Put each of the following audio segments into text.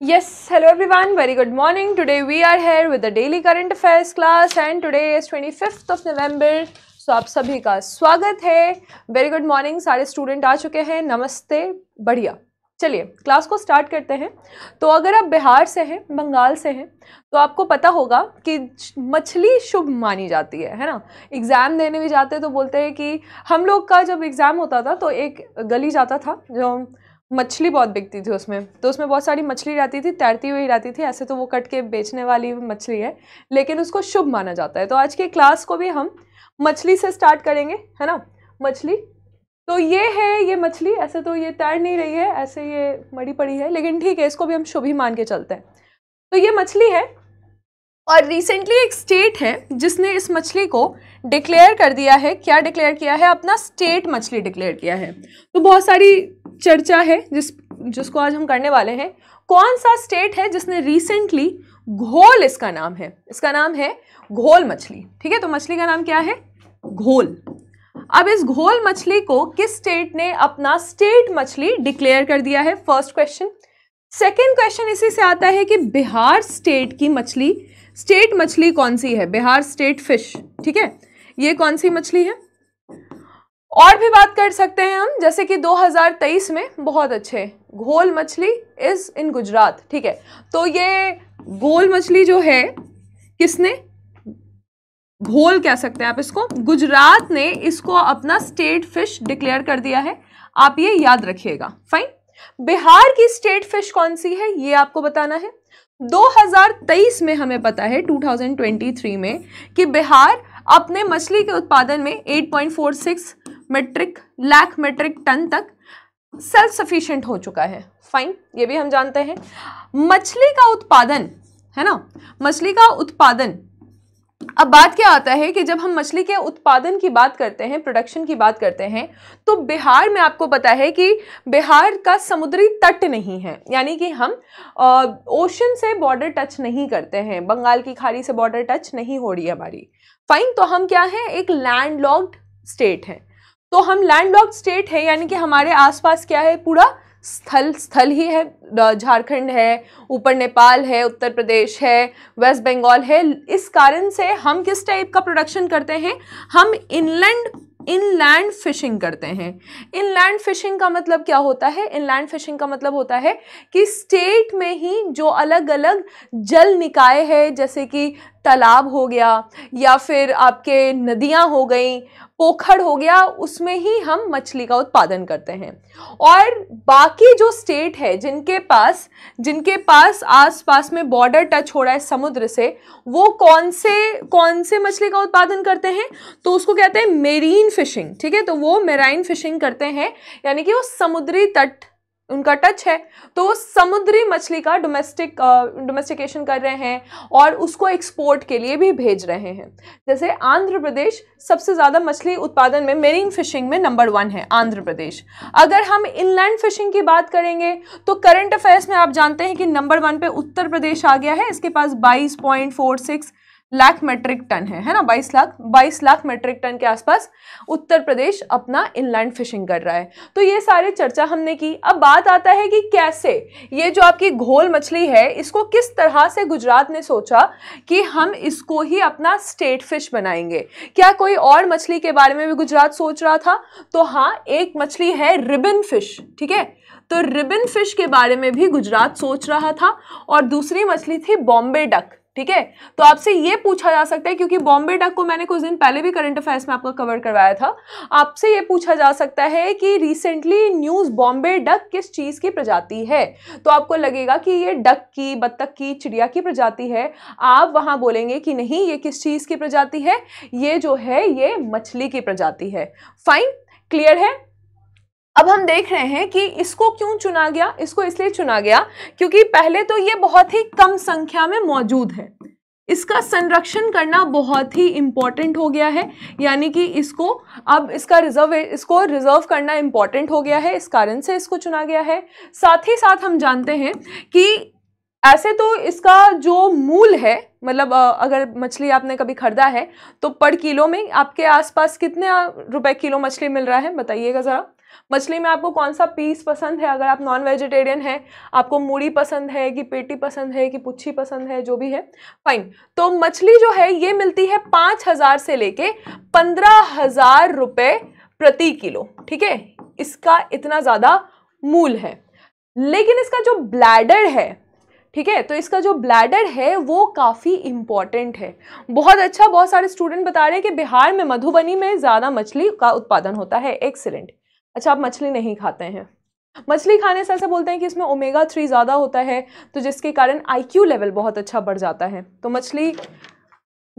Yes, hello everyone, very good morning. Today we are here with the daily current affairs class and today is 25th of November. सो आप सभी का स्वागत है very good morning सारे student आ चुके हैं नमस्ते बढ़िया चलिए क्लास को स्टार्ट करते हैं तो अगर आप बिहार से हैं बंगाल से हैं तो आपको पता होगा कि मछली शुभ मानी जाती है है ना एग्ज़ाम देने भी जाते हैं तो बोलते हैं कि हम लोग का जब एग्ज़ाम होता था तो एक गली जाता था जो मछली बहुत बिकती थी उसमें तो उसमें बहुत सारी मछली रहती थी तैरती हुई रहती थी ऐसे तो वो कट के बेचने वाली मछली है लेकिन उसको शुभ माना जाता है तो आज के क्लास को भी हम मछली से स्टार्ट करेंगे है ना मछली तो ये है ये मछली ऐसे तो ये तैर नहीं रही है ऐसे ये मड़ी पड़ी है लेकिन ठीक है इसको भी हम शुभ ही मान के चलते हैं तो ये मछली है और रिसेंटली एक स्टेट है जिसने इस मछली को डिक्लेयर कर दिया है क्या डिक्लेयर किया है अपना स्टेट मछली डिक्लेयर किया है तो बहुत सारी चर्चा है जिस जिसको आज हम करने वाले हैं कौन सा स्टेट है जिसने रिसेंटली घोल इसका नाम है इसका नाम है घोल मछली ठीक है तो मछली का नाम क्या है घोल अब इस घोल मछली को किस स्टेट ने अपना स्टेट मछली डिक्लेयर कर दिया है फर्स्ट क्वेश्चन सेकेंड क्वेश्चन इसी से आता है कि बिहार स्टेट की मछली स्टेट मछली कौन सी है बिहार स्टेट फिश ठीक है ये कौन सी मछली है और भी बात कर सकते हैं हम जैसे कि 2023 में बहुत अच्छे घोल मछली इज़ इन गुजरात ठीक है तो ये घोल मछली जो है किसने घोल कह सकते हैं आप इसको गुजरात ने इसको अपना स्टेट फिश डिक्लेयर कर दिया है आप ये याद रखिएगा फाइन बिहार की स्टेट फिश कौन सी है ये आपको बताना है 2023 में हमें पता है 2023 में कि बिहार अपने मछली के उत्पादन में 8.46 मेट्रिक लाख मेट्रिक टन तक सेल्फ सफिशियंट हो चुका है फाइन ये भी हम जानते हैं मछली का उत्पादन है ना मछली का उत्पादन अब बात क्या आता है कि जब हम मछली के उत्पादन की बात करते हैं प्रोडक्शन की बात करते हैं तो बिहार में आपको पता है कि बिहार का समुद्री तट नहीं है यानी कि हम आ, ओशन से बॉर्डर टच नहीं करते हैं बंगाल की खाड़ी से बॉर्डर टच नहीं हो रही हमारी फाइन तो हम क्या हैं एक लैंड लॉक्ड स्टेट हैं तो हम लैंडलॉक स्टेट है यानी कि हमारे आसपास क्या है पूरा स्थल स्थल ही है झारखंड है ऊपर नेपाल है उत्तर प्रदेश है वेस्ट बंगाल है इस कारण से हम किस टाइप का प्रोडक्शन करते हैं हम इनलैंड इनलैंड फिशिंग करते हैं इनलैंड फिशिंग का मतलब क्या होता है इनलैंड फिशिंग का मतलब होता है कि स्टेट में ही जो अलग अलग जल निकाय है जैसे कि तालाब हो गया या फिर आपके नदियाँ हो गई पोखर हो गया उसमें ही हम मछली का उत्पादन करते हैं और बाकी जो स्टेट है जिनके पास जिनके पास आसपास में बॉर्डर टच हो रहा है समुद्र से वो कौन से कौन से मछली का उत्पादन करते हैं तो उसको कहते हैं मेरीन फिशिंग ठीक है तो वो मेराइन फिशिंग करते हैं यानी कि वो समुद्री तट उनका टच है तो वो समुद्री मछली का डोमेस्टिक डोमेस्टिकेशन कर रहे हैं और उसको एक्सपोर्ट के लिए भी भेज रहे हैं जैसे आंध्र प्रदेश सबसे ज़्यादा मछली उत्पादन में मेरीन फिशिंग में नंबर वन है आंध्र प्रदेश अगर हम इनलैंड फिशिंग की बात करेंगे तो करंट अफेयर्स में आप जानते हैं कि नंबर वन पे उत्तर प्रदेश आ गया है इसके पास बाईस point four six lakh metric ton है है ना 22 लाख 22 लाख मेट्रिक टन के आसपास उत्तर प्रदेश अपना इनलैंड फिशिंग कर रहा है तो ये सारी चर्चा हमने की अब बात आता है कि कैसे ये जो आपकी घोल मछली है इसको किस तरह से गुजरात ने सोचा कि हम इसको ही अपना स्टेट फिश बनाएंगे क्या कोई और मछली के बारे में भी गुजरात सोच रहा था तो हाँ एक मछली है रिबिन फिश ठीक है तो रिबिन फिश के बारे में भी गुजरात सोच रहा था और दूसरी मछली थी बॉम्बे डक ठीक है तो आपसे ये पूछा जा सकता है क्योंकि बॉम्बे डक को मैंने कुछ दिन पहले भी करंट अफेयर्स में आपका कवर करवाया था आपसे ये पूछा जा सकता है कि रिसेंटली न्यूज़ बॉम्बे डक किस चीज़ की प्रजाति है तो आपको लगेगा कि ये डक की बत्तख की चिड़िया की प्रजाति है आप वहां बोलेंगे कि नहीं ये किस चीज़ की प्रजाति है ये जो है ये मछली की प्रजाति है फाइन क्लियर है अब हम देख रहे हैं कि इसको क्यों चुना गया इसको इसलिए चुना गया क्योंकि पहले तो ये बहुत ही कम संख्या में मौजूद है इसका संरक्षण करना बहुत ही इम्पॉर्टेंट हो गया है यानी कि इसको अब इसका रिजर्व इसको रिजर्व करना इम्पॉर्टेंट हो गया है इस कारण से इसको चुना गया है साथ ही साथ हम जानते हैं कि ऐसे तो इसका जो मूल है मतलब अगर मछली आपने कभी खरीदा है तो पर किलो में आपके आसपास कितने रुपए किलो मछली मिल रहा है बताइएगा ज़रा मछली में आपको कौन सा पीस पसंद है अगर आप नॉन वेजिटेरियन हैं आपको मूड़ी पसंद है कि पेटी पसंद है कि पुच्छी पसंद है जो भी है फाइन तो मछली जो है ये मिलती है पाँच हज़ार से लेके पंद्रह हज़ार रुपये प्रति किलो ठीक है इसका इतना ज़्यादा मूल है लेकिन इसका जो ब्लैडर है ठीक है तो इसका जो ब्लैडर है वो काफ़ी इम्पॉर्टेंट है बहुत अच्छा बहुत सारे स्टूडेंट बता रहे हैं कि बिहार में मधुबनी में ज़्यादा मछली का उत्पादन होता है एक्सीलेंट अच्छा आप मछली नहीं खाते हैं मछली खाने से ऐसा बोलते हैं कि इसमें ओमेगा थ्री ज़्यादा होता है तो जिसके कारण आईक्यू लेवल बहुत अच्छा बढ़ जाता है तो मछली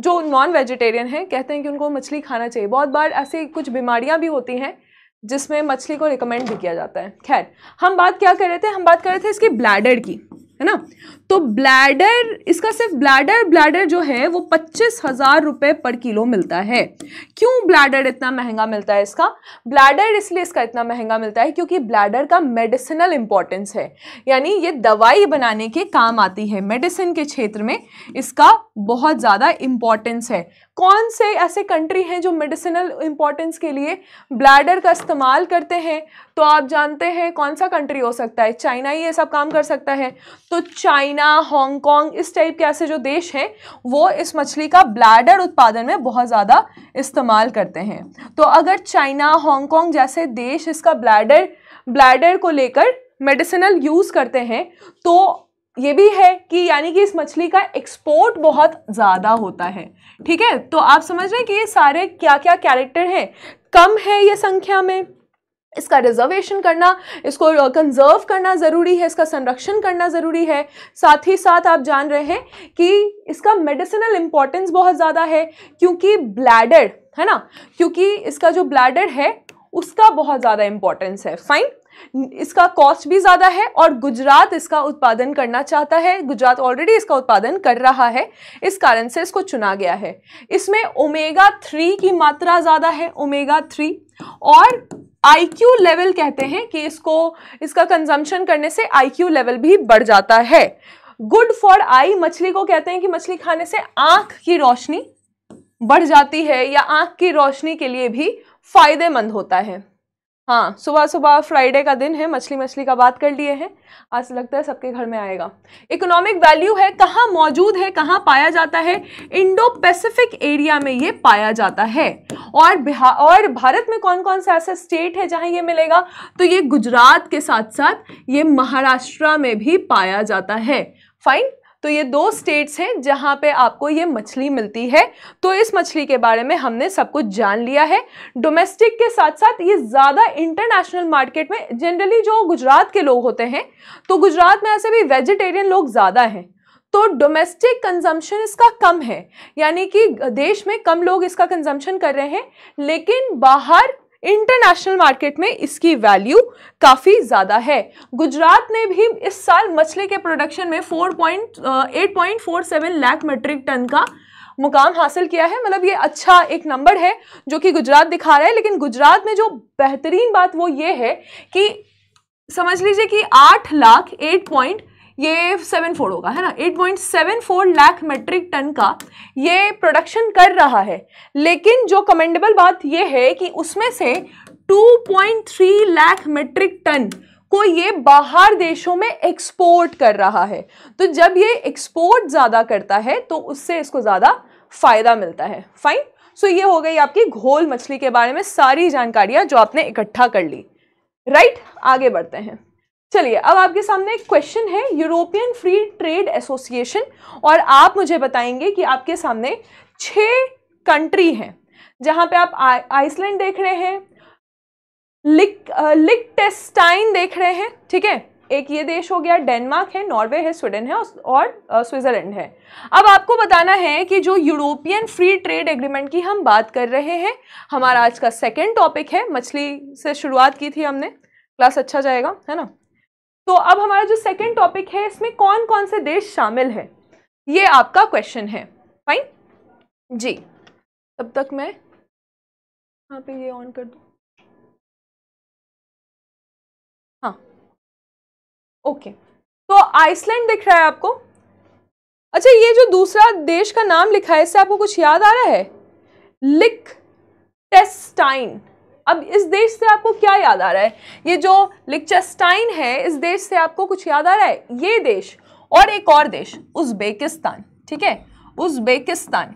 जो नॉन वेजिटेरियन है कहते हैं कि उनको मछली खाना चाहिए बहुत बार ऐसी कुछ बीमारियाँ भी होती हैं जिसमें मछली को रिकमेंड भी किया जाता है खैर हम बात क्या कर रहे थे हम बात कर रहे थे इसकी ब्लैडर की है ना तो ब्लैडर इसका सिर्फ ब्लैडर ब्लैडर जो है वो पच्चीस हज़ार रुपये पर किलो मिलता है क्यों ब्लैडर इतना महंगा मिलता है इसका ब्लैडर इसलिए इसका इतना महंगा मिलता है क्योंकि ब्लैडर का मेडिसिनल इंपॉर्टेंस है यानी ये दवाई बनाने के काम आती है मेडिसिन के क्षेत्र में इसका बहुत ज़्यादा इम्पॉर्टेंस है कौन से ऐसे कंट्री हैं जो मेडिसिनल इंपॉर्टेंस के लिए ब्लैडर का इस्तेमाल करते हैं तो आप जानते हैं कौन सा कंट्री हो सकता है चाइना ही ये सब काम कर सकता है तो चाइना चाइना हांगकॉन्ग इस टाइप के ऐसे जो देश हैं वो इस मछली का ब्लैडर उत्पादन में बहुत ज़्यादा इस्तेमाल करते हैं तो अगर चाइना हांगकॉन्ग जैसे देश इसका ब्लैडर ब्लैडर को लेकर मेडिसिनल यूज़ करते हैं तो ये भी है कि यानी कि इस मछली का एक्सपोर्ट बहुत ज़्यादा होता है ठीक है तो आप समझ रहे हैं कि ये सारे क्या क्या कैरेक्टर हैं कम है ये संख्या में इसका रिजर्वेशन करना इसको कंजर्व करना ज़रूरी है इसका संरक्षण करना ज़रूरी है साथ ही साथ आप जान रहे हैं कि इसका मेडिसिनल इम्पॉर्टेंस बहुत ज़्यादा है क्योंकि ब्लैडर है ना क्योंकि इसका जो ब्लैडर है उसका बहुत ज़्यादा इम्पॉर्टेंस है फाइन इसका कॉस्ट भी ज़्यादा है और गुजरात इसका उत्पादन करना चाहता है गुजरात ऑलरेडी इसका उत्पादन कर रहा है इस कारण से इसको चुना गया है इसमें ओमेगा थ्री की मात्रा ज़्यादा है ओमेगा थ्री और आईक्यू लेवल कहते हैं कि इसको इसका कंजम्पशन करने से आईक्यू लेवल भी बढ़ जाता है गुड फॉर आई मछली को कहते हैं कि मछली खाने से आंख की रोशनी बढ़ जाती है या आंख की रोशनी के लिए भी फायदेमंद होता है हाँ सुबह सुबह फ्राइडे का दिन है मछली मछली का बात कर लिए हैं आज लगता है सबके घर में आएगा इकोनॉमिक वैल्यू है कहाँ मौजूद है कहाँ पाया जाता है इंडो पैसिफिक एरिया में ये पाया जाता है और बिहार और भारत में कौन कौन सा ऐसा स्टेट है जहाँ ये मिलेगा तो ये गुजरात के साथ साथ ये महाराष्ट्र में भी पाया जाता है फाइन तो ये दो स्टेट्स हैं जहाँ पे आपको ये मछली मिलती है तो इस मछली के बारे में हमने सब कुछ जान लिया है डोमेस्टिक के साथ साथ ये ज़्यादा इंटरनेशनल मार्केट में जनरली जो गुजरात के लोग होते हैं तो गुजरात में ऐसे भी वेजिटेरियन लोग ज़्यादा हैं तो डोमेस्टिक कंजम्पशन इसका कम है यानी कि देश में कम लोग इसका कंजम्पशन कर रहे हैं लेकिन बाहर इंटरनेशनल मार्केट में इसकी वैल्यू काफ़ी ज़्यादा है गुजरात ने भी इस साल मछली के प्रोडक्शन में 4.8.47 लाख मेट्रिक टन का मुकाम हासिल किया है मतलब ये अच्छा एक नंबर है जो कि गुजरात दिखा रहा है लेकिन गुजरात में जो बेहतरीन बात वो ये है कि समझ लीजिए कि आठ लाख एट पॉइंट ये सेवन फोर होगा है ना eight point seven four lakh metric ton का ये प्रोडक्शन कर रहा है लेकिन जो कमेंडेबल बात ये है कि उसमें से two point three lakh metric ton को ये बाहर देशों में एक्सपोर्ट कर रहा है तो जब ये एक्सपोर्ट ज़्यादा करता है तो उससे इसको ज़्यादा फ़ायदा मिलता है फाइन सो so, ये हो गई आपकी घोल मछली के बारे में सारी जानकारियाँ जो आपने इकट्ठा कर ली राइट right? आगे बढ़ते हैं चलिए अब आपके सामने एक क्वेश्चन है यूरोपियन फ्री ट्रेड एसोसिएशन और आप मुझे बताएंगे कि आपके सामने छह कंट्री हैं जहाँ पे आप आइसलैंड देख रहे हैं लिक लिकटेस्टाइन देख रहे हैं ठीक है एक ये देश हो गया डेनमार्क है नॉर्वे है स्वीडन है और स्विट्ज़रलैंड है अब आपको बताना है कि जो यूरोपियन फ्री ट्रेड एग्रीमेंट की हम बात कर रहे हैं हमारा आज का सेकेंड टॉपिक है मछली से शुरुआत की थी हमने क्लास अच्छा जाएगा है ना तो अब हमारा जो सेकेंड टॉपिक है इसमें कौन कौन से देश शामिल है ये आपका क्वेश्चन है फाइन जी तब तक मैं यहाँ पे ये ऑन कर दू हाँ ओके तो आइसलैंड दिख रहा है आपको अच्छा ये जो दूसरा देश का नाम लिखा है इससे आपको कुछ याद आ रहा है लिक टेस्टाइन अब इस देश से आपको क्या याद आ रहा है ये जो लिक्चस्टाइन है इस देश से आपको कुछ याद आ रहा है ये देश और एक और देश उज्बेकिस्तान ठीक है उज्बेकिस्तान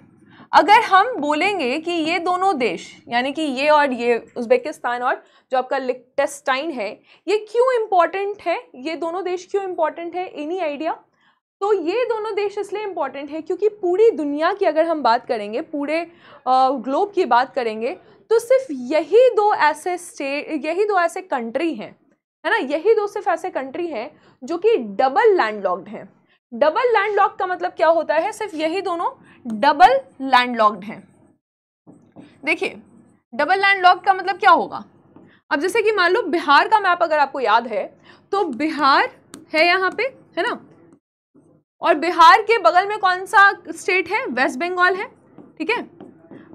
अगर हम बोलेंगे कि ये दोनों देश यानी कि ये और ये उज्बेकिस्तान और जो आपका लिक्टेस्टाइन है ये क्यों इम्पॉर्टेंट है ये दोनों देश क्यों इम्पॉर्टेंट है एनी आइडिया तो ये दोनों देश इसलिए इम्पॉर्टेंट है क्योंकि पूरी दुनिया की अगर हम बात करेंगे पूरे ग्लोब की बात करेंगे तो सिर्फ यही दो ऐसे स्टेट यही दो ऐसे कंट्री हैं है ना यही दो सिर्फ ऐसे कंट्री हैं जो कि डबल लैंडलॉक्ड हैं डबल लैंडलॉक का मतलब क्या होता है सिर्फ यही दोनों डबल लैंडलॉक्ड हैं देखिए डबल लैंडलॉक का मतलब क्या होगा अब जैसे कि मान लो बिहार का मैप अगर आपको याद है तो बिहार है यहाँ पे है ना और बिहार के बगल में कौन सा स्टेट है वेस्ट बंगाल है ठीक है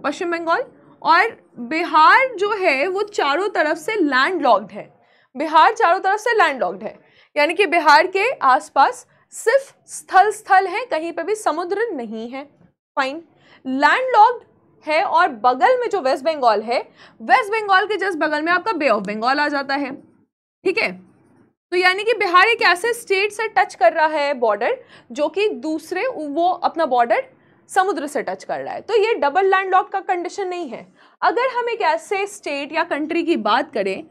पश्चिम बंगाल और बिहार जो है वो चारों तरफ से लैंड लॉक्ड है बिहार चारों तरफ से लैंड लॉक्ड है यानी कि बिहार के आसपास सिर्फ स्थल स्थल है कहीं पे भी समुद्र नहीं है फाइन लैंड लॉक्ड है और बगल में जो वेस्ट बंगाल है वेस्ट बंगाल के जस्ट बगल में आपका बे ऑफ बंगाल आ जाता है ठीक है तो यानी कि बिहार एक ऐसे स्टेट से टच कर रहा है बॉर्डर जो कि दूसरे वो अपना बॉर्डर समुद्र से टच कर रहा है तो ये डबल लैंड लॉक का कंडीशन नहीं है अगर हम एक ऐसे स्टेट या कंट्री की बात करें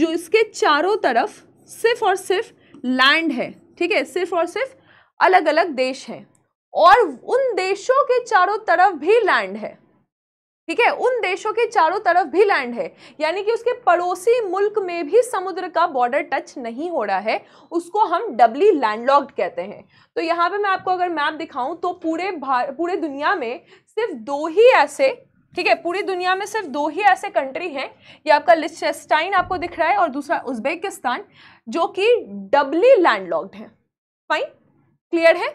जो इसके चारों तरफ सिर्फ और सिर्फ लैंड है ठीक है सिर्फ और सिर्फ अलग अलग देश हैं और उन देशों के चारों तरफ भी लैंड है ठीक है उन देशों के चारों तरफ भी लैंड है यानी कि उसके पड़ोसी मुल्क में भी समुद्र का बॉर्डर टच नहीं हो रहा है उसको हम डबली लैंडलॉक्ड कहते हैं तो यहाँ पे मैं आपको अगर मैप दिखाऊं तो पूरे पूरे दुनिया में सिर्फ दो ही ऐसे ठीक है पूरी दुनिया में सिर्फ दो ही ऐसे कंट्री हैं ये आपका लिस्टेस्टाइन आपको दिख रहा है और दूसरा उज्बेकिस्तान जो कि डबली लैंडलॉक्ड है फाइन क्लियर है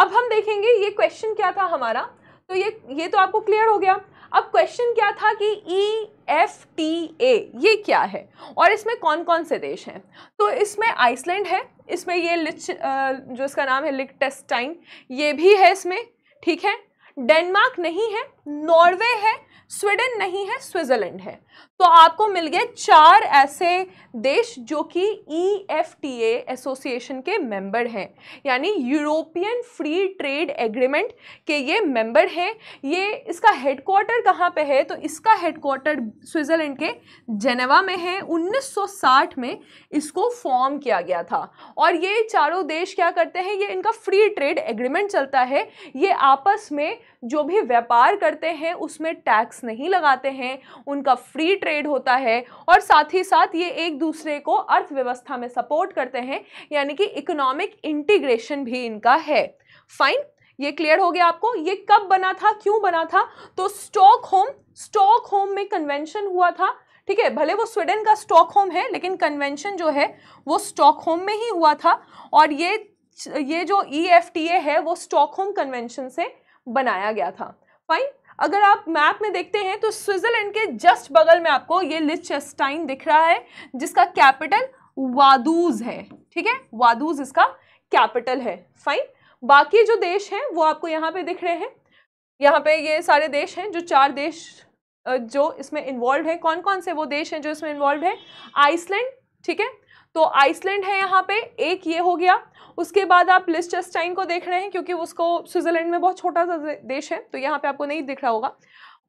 अब हम देखेंगे ये क्वेश्चन क्या था हमारा तो ये ये तो आपको क्लियर हो गया अब क्वेश्चन क्या था कि ई एफ टी ए ये क्या है और इसमें कौन कौन से देश हैं तो इसमें आइसलैंड है इसमें ये लिच जो इसका नाम है लिकटेस्टाइन ये भी है इसमें ठीक है डेनमार्क नहीं है नॉर्वे है स्वीडन नहीं है स्विट्ज़रलैंड है तो आपको मिल गए चार ऐसे देश जो कि ई एफ टी एसोसिएशन के मेंबर हैं यानी यूरोपियन फ्री ट्रेड एग्रीमेंट के ये मेंबर हैं ये इसका हेडक्वार्टर कहाँ पे है तो इसका हेडक्वार्टर स्विट्ज़रलैंड के जेनेवा में है 1960 में इसको फॉर्म किया गया था और ये चारों देश क्या करते हैं ये इनका फ्री ट्रेड एग्रीमेंट चलता है ये आपस में जो भी व्यापार करते हैं उसमें टैक्स नहीं लगाते हैं उनका फ्री फ्री ट्रेड होता है और साथ ही साथ ये एक दूसरे को अर्थव्यवस्था में सपोर्ट करते हैं यानी कि इकोनॉमिक इंटीग्रेशन भी इनका है फाइन ये क्लियर हो गया आपको ये कब बना था क्यों बना था तो स्टॉक होम स्टॉक होम में कन्वेंशन हुआ था ठीक है भले वो स्वीडन का स्टॉक होम है लेकिन कन्वेंशन जो है वो स्टॉक होम में ही हुआ था और ये ये जो ई e है वो स्टॉक होम कन्वेंशन से बनाया गया था फाइन अगर आप मैप में देखते हैं तो स्विट्ज़रलैंड के जस्ट बगल में आपको ये लिचेस्टाइन दिख रहा है जिसका कैपिटल वादूज है ठीक है वादूज इसका कैपिटल है फाइन बाकी जो देश हैं वो आपको यहाँ पे दिख रहे हैं यहाँ पे ये सारे देश हैं जो चार देश जो इसमें इन्वॉल्व हैं कौन कौन से वो देश हैं जो इसमें इन्वॉल्व हैं आइसलैंड ठीक है तो आइसलैंड है यहाँ पे एक ये हो गया उसके बाद आप लिस्टस्टाइन को देख रहे हैं क्योंकि उसको स्विट्ज़रलैंड में बहुत छोटा सा देश है तो यहाँ पे आपको नहीं दिख रहा होगा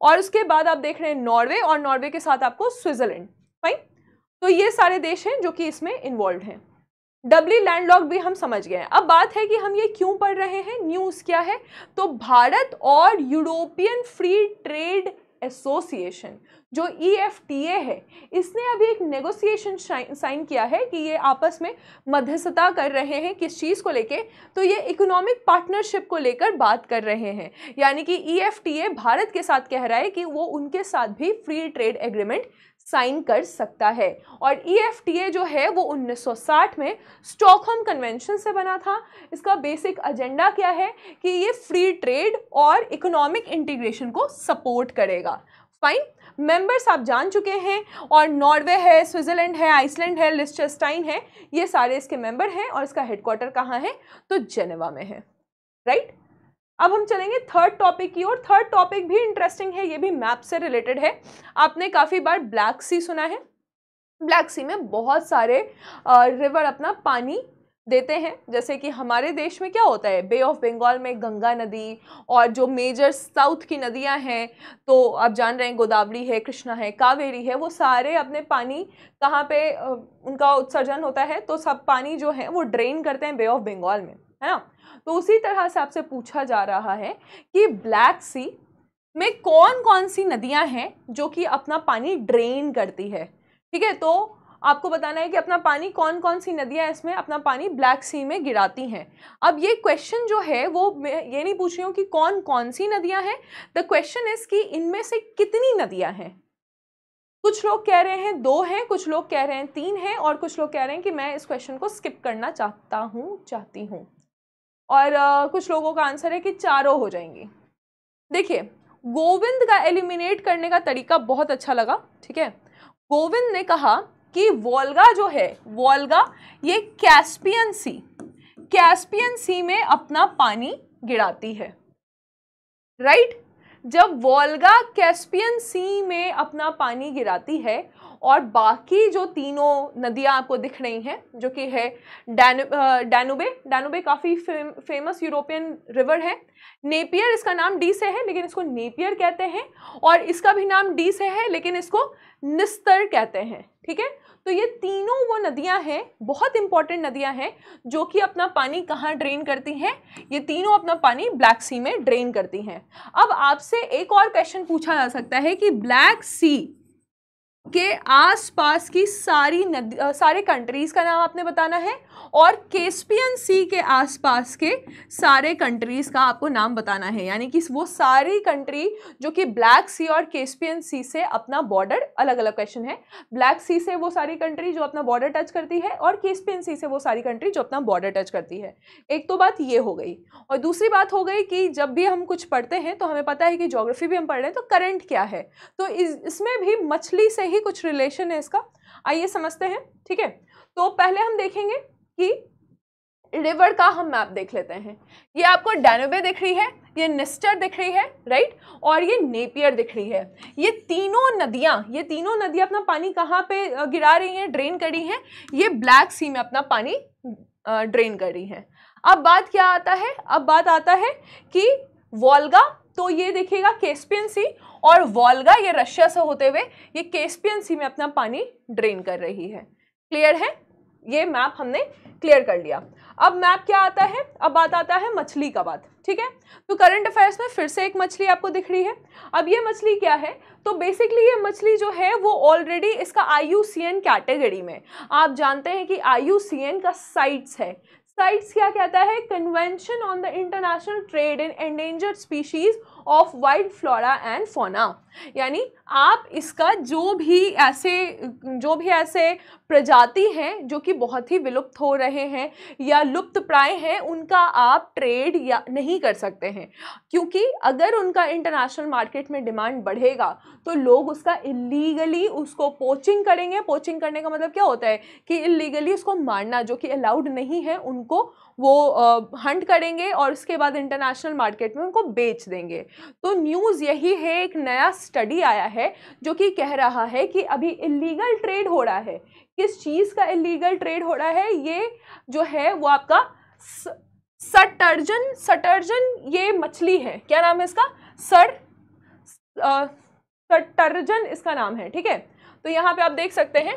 और उसके बाद आप देख रहे हैं नॉर्वे और नॉर्वे के साथ आपको स्विट्ज़रलैंड फाइन तो ये सारे देश हैं जो कि इसमें इन्वॉल्व हैं डबली लैंडलॉक भी हम समझ गए हैं अब बात है कि हम ये क्यों पढ़ रहे हैं न्यूज़ क्या है तो भारत और यूरोपियन फ्री ट्रेड एसोसिएशन जो ई एफ टी ए है इसने अभी एक नेगोसिएशन साइन किया है कि ये आपस में मध्यस्थता कर रहे हैं किस चीज़ को लेके तो ये इकोनॉमिक पार्टनरशिप को लेकर बात कर रहे हैं यानी कि E F T A Bharat के साथ कह रहा है कि वो उनके साथ भी फ्री ट्रेड एग्रीमेंट साइन कर सकता है और ई e जो है वो 1960 में स्टॉकहोम कन्वेंशन से बना था इसका बेसिक एजेंडा क्या है कि ये फ्री ट्रेड और इकोनॉमिक इंटीग्रेशन को सपोर्ट करेगा फाइन मेंबर्स आप जान चुके हैं और नॉर्वे है स्विट्ज़रलैंड है आइसलैंड है लिस्टस्टाइन है ये सारे इसके मेंबर हैं और इसका हेडक्वार्टर कहाँ है तो जेनेवा में है राइट अब हम चलेंगे थर्ड टॉपिक की और थर्ड टॉपिक भी इंटरेस्टिंग है ये भी मैप से रिलेटेड है आपने काफ़ी बार ब्लैक सी सुना है ब्लैक सी में बहुत सारे रिवर अपना पानी देते हैं जैसे कि हमारे देश में क्या होता है बे ऑफ बंगाल में गंगा नदी और जो मेजर साउथ की नदियां हैं तो आप जान रहे हैं गोदावरी है कृष्णा है कावेरी है वो सारे अपने पानी कहाँ पे उनका उत्सर्जन होता है तो सब पानी जो है वो ड्रेन करते हैं बे ऑफ बंगाल में है ना तो उसी तरह से आपसे पूछा जा रहा है कि ब्लैक सी में कौन कौन सी नदियाँ हैं जो कि अपना पानी ड्रेन करती है ठीक है तो आपको बताना है कि अपना पानी कौन कौन सी नदियाँ इसमें अपना पानी ब्लैक सी में गिराती हैं अब ये क्वेश्चन जो है वो मैं ये नहीं पूछ रही हूँ कि कौन कौन सी नदियाँ हैं द क्वेश्चन इज़ कि इनमें से कितनी नदियाँ हैं कुछ लोग कह रहे हैं दो हैं कुछ लोग कह रहे हैं तीन हैं और कुछ लोग कह रहे हैं कि मैं इस क्वेश्चन को स्किप करना चाहता हूँ चाहती हूँ और uh, कुछ लोगों का आंसर है कि चारों हो जाएंगी देखिए गोविंद का एलिमिनेट करने का तरीका बहुत अच्छा लगा ठीक है गोविंद ने कहा कि वोल्गा जो है वोल्गा ये कैस्पियन सी कैस्पियन सी में अपना पानी गिराती है राइट right? जब वोल्गा कैस्पियन सी में अपना पानी गिराती है और बाकी जो तीनों नदियां आपको दिख रही हैं जो कि है डैनु डैनुबे डैनुबे काफ़ी फेम, फेमस यूरोपियन रिवर है नेपियर इसका नाम डी से है लेकिन इसको नेपियर कहते हैं और इसका भी नाम डी से है लेकिन इसको निस्तर कहते हैं ठीक है तो ये तीनों वो नदियां हैं बहुत इंपॉर्टेंट नदियां हैं जो कि अपना पानी कहाँ ड्रेन करती हैं ये तीनों अपना पानी ब्लैक सी में ड्रेन करती हैं अब आपसे एक और क्वेश्चन पूछा जा सकता है कि ब्लैक सी के आसपास की सारी नदी सारे कंट्रीज़ का नाम आपने बताना है और केस्पियन सी के आसपास के सारे कंट्रीज़ का आपको नाम बताना है यानी कि वो सारी कंट्री जो कि ब्लैक सी और केस्पियन सी से अपना बॉर्डर अलग अलग क्वेश्चन है ब्लैक सी से वो सारी कंट्री जो अपना बॉर्डर टच करती है और केस्पियन सी से वो सारी कंट्री जो अपना बॉर्डर टच करती है एक तो बात ये हो गई और दूसरी बात हो गई कि जब भी हम कुछ पढ़ते हैं तो हमें पता है कि जोग्राफी भी हम पढ़ रहे हैं तो करंट क्या है तो इसमें भी मछली से ही भी कुछ रिलेशन है इसका आइए समझते हैं ठीक है तो पहले हम देखेंगे कि रिवर का हम मैप देख लेते हैं ये आपको डैनोबे दिख रही है ये निस्टर दिख रही है राइट और ये नेपियर दिख रही है ये तीनों नदियाँ ये तीनों नदियाँ अपना पानी कहाँ पे गिरा रही हैं ड्रेन कर रही हैं ये ब्लैक सी में अपना पानी ड्रेन कर रही हैं अब बात क्या आता है अब बात आता है कि वॉल्गा तो ये देखिएगा केस्पियन सी और वॉल्गा ये रशिया से होते हुए ये केस्पियन सी में अपना पानी ड्रेन कर रही है क्लियर है ये मैप हमने क्लियर कर लिया अब मैप क्या आता है अब बात आता है मछली का बात ठीक है तो करंट अफेयर्स में फिर से एक मछली आपको दिख रही है अब ये मछली क्या है तो बेसिकली ये मछली जो है वो ऑलरेडी इसका आई कैटेगरी में आप जानते हैं कि आई का साइट्स है साइट्स क्या कहता है convention on the international trade in endangered species of wild flora and fauna यानी आप इसका जो भी ऐसे जो भी ऐसे प्रजाति हैं जो कि बहुत ही विलुप्त हो रहे हैं या लुप्त प्राय हैं उनका आप ट्रेड या नहीं कर सकते हैं क्योंकि अगर उनका इंटरनेशनल मार्केट में डिमांड बढ़ेगा तो लोग उसका इलीगली उसको पोचिंग करेंगे पोचिंग करने का मतलब क्या होता है कि इलीगली उसको मारना जो कि अलाउड नहीं है उनको वो हंट करेंगे और उसके बाद इंटरनेशनल मार्केट में उनको बेच देंगे तो न्यूज़ यही है एक नया स्टडी आया है जो कि कह रहा है कि अभी इलीगल ट्रेड हो रहा है किस चीज़ का इलीगल ट्रेड हो रहा है ये जो है वो आपका सटर्जन सटर्जन ये मछली है क्या नाम है इसका सर सटर्जन इसका नाम है ठीक है तो यहाँ पे आप देख सकते हैं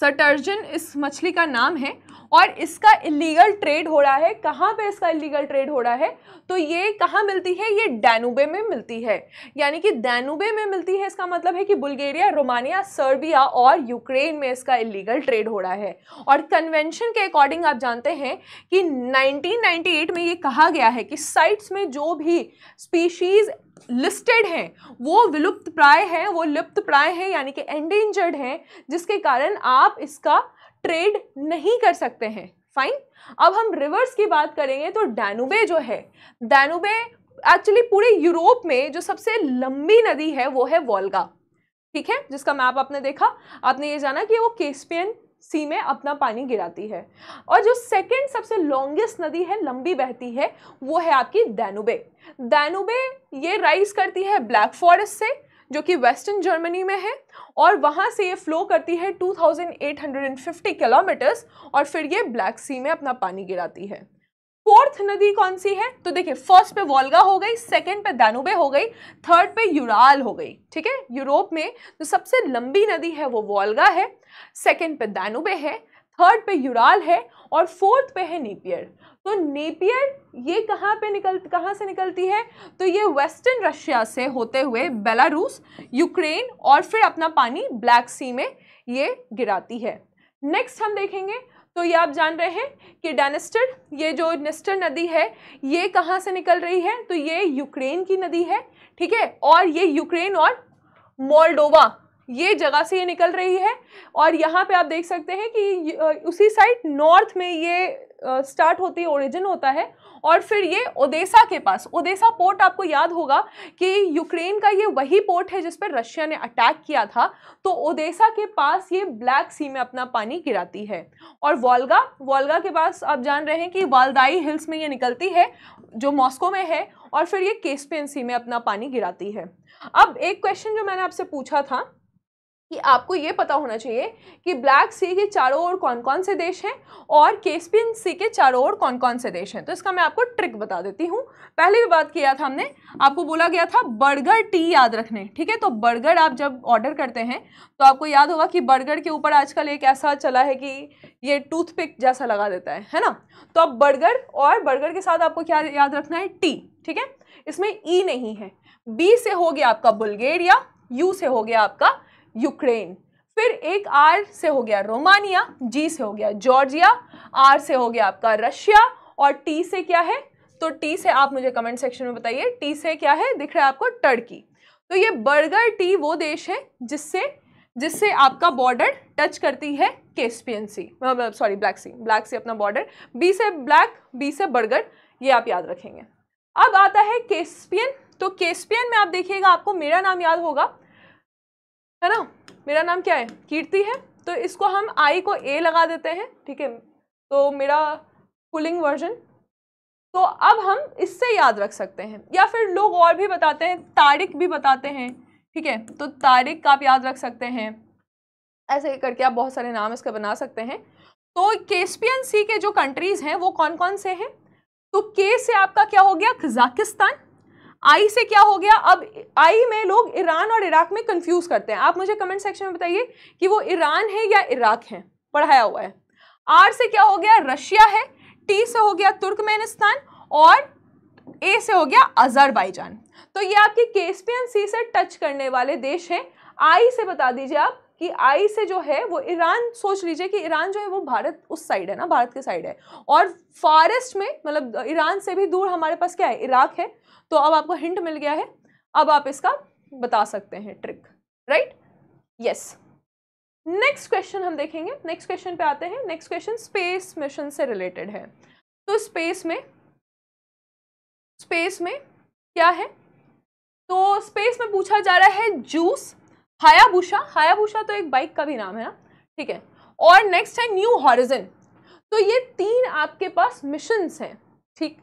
सटर्जन इस मछली का नाम है और इसका इलीगल ट्रेड हो रहा है कहाँ पे इसका इलीगल ट्रेड हो रहा है तो ये कहाँ मिलती है ये डैनूबे में मिलती है यानी कि डैनूबे में मिलती है इसका मतलब है कि बुल्गेरिया रोमानिया सर्बिया और यूक्रेन में इसका इलीगल ट्रेड हो रहा है और कन्वेंशन के अकॉर्डिंग आप जानते हैं कि नाइनटीन में ये कहा गया है कि साइट्स में जो भी स्पीशीज़ लिस्टेड हैं वो विलुप्त प्राय हैं वो लुप्त प्राय हैं यानी कि एंडेंजर्ड हैं जिसके कारण आप इसका ट्रेड नहीं कर सकते हैं फाइन अब हम रिवर्स की बात करेंगे तो डैनुबे जो है डैनुबे एक्चुअली पूरे यूरोप में जो सबसे लंबी नदी है वो है वॉल्गा ठीक है जिसका मैप आपने देखा आपने ये जाना कि वो केस्पियन सी में अपना पानी गिराती है और जो सेकंड सबसे लॉन्गेस्ट नदी है लंबी बहती है वो है आपकी डैनुबे डैनुबे ये राइज करती है ब्लैक फॉरेस्ट से जो कि वेस्टर्न जर्मनी में है और वहाँ से ये फ्लो करती है 2850 किलोमीटर्स और फिर ये ब्लैक सी में अपना पानी गिराती है फोर्थ नदी कौन सी है तो देखिए फर्स्ट पे वॉल्गा हो गई सेकंड पे दानुबे हो गई थर्ड पे यूराल हो गई ठीक है यूरोप में जो सबसे लंबी नदी है वो वॉल्गा है सेकंड पे दानुबे है थर्ड पे यूराल है और फोर्थ पे है नेपियर तो नेपियर ये कहाँ पे निकल कहाँ से निकलती है तो ये वेस्टर्न रशिया से होते हुए बेलारूस यूक्रेन और फिर अपना पानी ब्लैक सी में ये गिराती है नेक्स्ट हम देखेंगे तो ये आप जान रहे हैं कि डेनेस्टर ये जो नेस्टर नदी है ये कहाँ से निकल रही है तो ये यूक्रेन की नदी है ठीक है और ये यूक्रेन और मोलडोवा ये जगह से ये निकल रही है और यहाँ पे आप देख सकते हैं कि उसी साइड नॉर्थ में ये स्टार्ट होती है ओरिजिन होता है और फिर ये ओदेसा के पास ओदेसा पोर्ट आपको याद होगा कि यूक्रेन का ये वही पोर्ट है जिस पर रशिया ने अटैक किया था तो ओदेसा के पास ये ब्लैक सी में अपना पानी गिराती है और वॉल्गा वॉल्गा के पास आप जान रहे हैं कि वालदाई हिल्स में ये निकलती है जो मॉस्को में है और फिर ये केसपियन सी में अपना पानी गिराती है अब एक क्वेश्चन जो मैंने आपसे पूछा था कि आपको ये पता होना चाहिए कि ब्लैक सी के चारों ओर कौन कौन से देश हैं और केस्पियन सी के चारों ओर कौन कौन से देश हैं तो इसका मैं आपको ट्रिक बता देती हूँ पहले भी बात किया था हमने आपको बोला गया था बर्गर टी याद रखने ठीक है तो बर्गर आप जब ऑर्डर करते हैं तो आपको याद होगा कि बर्गर के ऊपर आजकल एक ऐसा चला है कि ये टूथपिक जैसा लगा देता है है ना तो आप बर्गर और बर्गर के साथ आपको क्या याद रखना है टी ठीक है इसमें ई नहीं है बी से हो गया आपका बुल्गेरिया यू से हो गया आपका यूक्रेन फिर एक आर से हो गया रोमानिया जी से हो गया जॉर्जिया आर से हो गया आपका रशिया और टी से क्या है तो टी से आप मुझे कमेंट सेक्शन में बताइए टी से क्या है दिख रहा है आपको टर्की तो ये बर्गर टी वो देश है जिससे जिससे आपका बॉर्डर टच करती है Caspian sea sorry black sea black sea अपना बॉर्डर बी से ब्लैक बी से बर्गर ये आप याद रखेंगे अब आता है केस्पियन तो केस्पियन में आप देखिएगा आपको मेरा नाम याद होगा है ना मेरा नाम क्या है कीर्ति है तो इसको हम आई को ए लगा देते हैं ठीक है तो मेरा पुलिंग वर्जन तो अब हम इससे याद रख सकते हैं या फिर लोग और भी बताते हैं तारिक भी बताते हैं ठीक है तो तारिक का आप याद रख सकते हैं ऐसे करके आप बहुत सारे नाम इसके बना सकते हैं तो केसपियन सी के जो कंट्रीज़ हैं वो कौन कौन से हैं तो के से आपका क्या हो गया कजाकिस्तान आई से क्या हो गया अब आई में लोग ईरान और इराक में कंफ्यूज करते हैं आप मुझे कमेंट सेक्शन में बताइए कि वो ईरान है या इराक है पढ़ाया हुआ है आर से क्या हो गया रशिया है टी से हो गया तुर्कमेनिस्तान और ए से हो गया अजरबैजान तो ये आपके केसपियन सी से टच करने वाले देश हैं आई से बता दीजिए आप कि आई से जो है वो ईरान सोच लीजिए कि ईरान जो है वो भारत उस साइड है ना भारत के साइड है और फॉरेस्ट में मतलब ईरान से भी दूर हमारे पास क्या है इराक है तो अब आपको हिंट मिल गया है अब आप इसका बता सकते हैं trick right yes next question हम देखेंगे नेक्स्ट क्वेश्चन पे आते हैं नेक्स्ट क्वेश्चन स्पेस मिशन से रिलेटेड है तो स्पेस में स्पेस में क्या है तो स्पेस में पूछा जा रहा है जूस हायाभूषा हायाभूषा तो एक बाइक का भी नाम है ना ठीक है और नेक्स्ट है न्यू हॉरिजन तो ये तीन आपके पास मिशंस हैं ठीक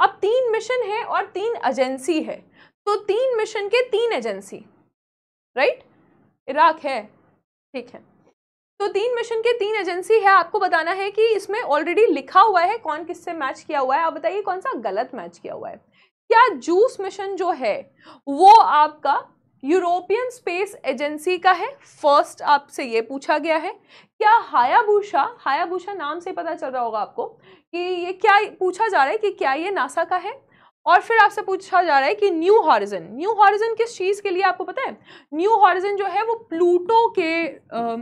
अब तीन मिशन है और तीन एजेंसी है तो तीन मिशन के तीन एजेंसी राइट इराक है ठीक है तो तीन मिशन के तीन एजेंसी है आपको बताना है कि इसमें ऑलरेडी लिखा हुआ है कौन किससे मैच किया हुआ है आप बताइए कौन सा गलत मैच किया हुआ है क्या जूस मिशन जो है वो आपका यूरोपियन स्पेस एजेंसी का है फर्स्ट आपसे ये पूछा गया है क्या हायाभूषा हायाभूषा नाम से पता चल रहा होगा आपको कि ये क्या पूछा जा रहा है कि क्या ये नासा का है और फिर आपसे पूछा जा रहा है कि न्यू हॉरिजन न्यू हॉरिजन किस चीज़ के लिए आपको पता है न्यू हॉरिजन जो है वो प्लूटो के आ,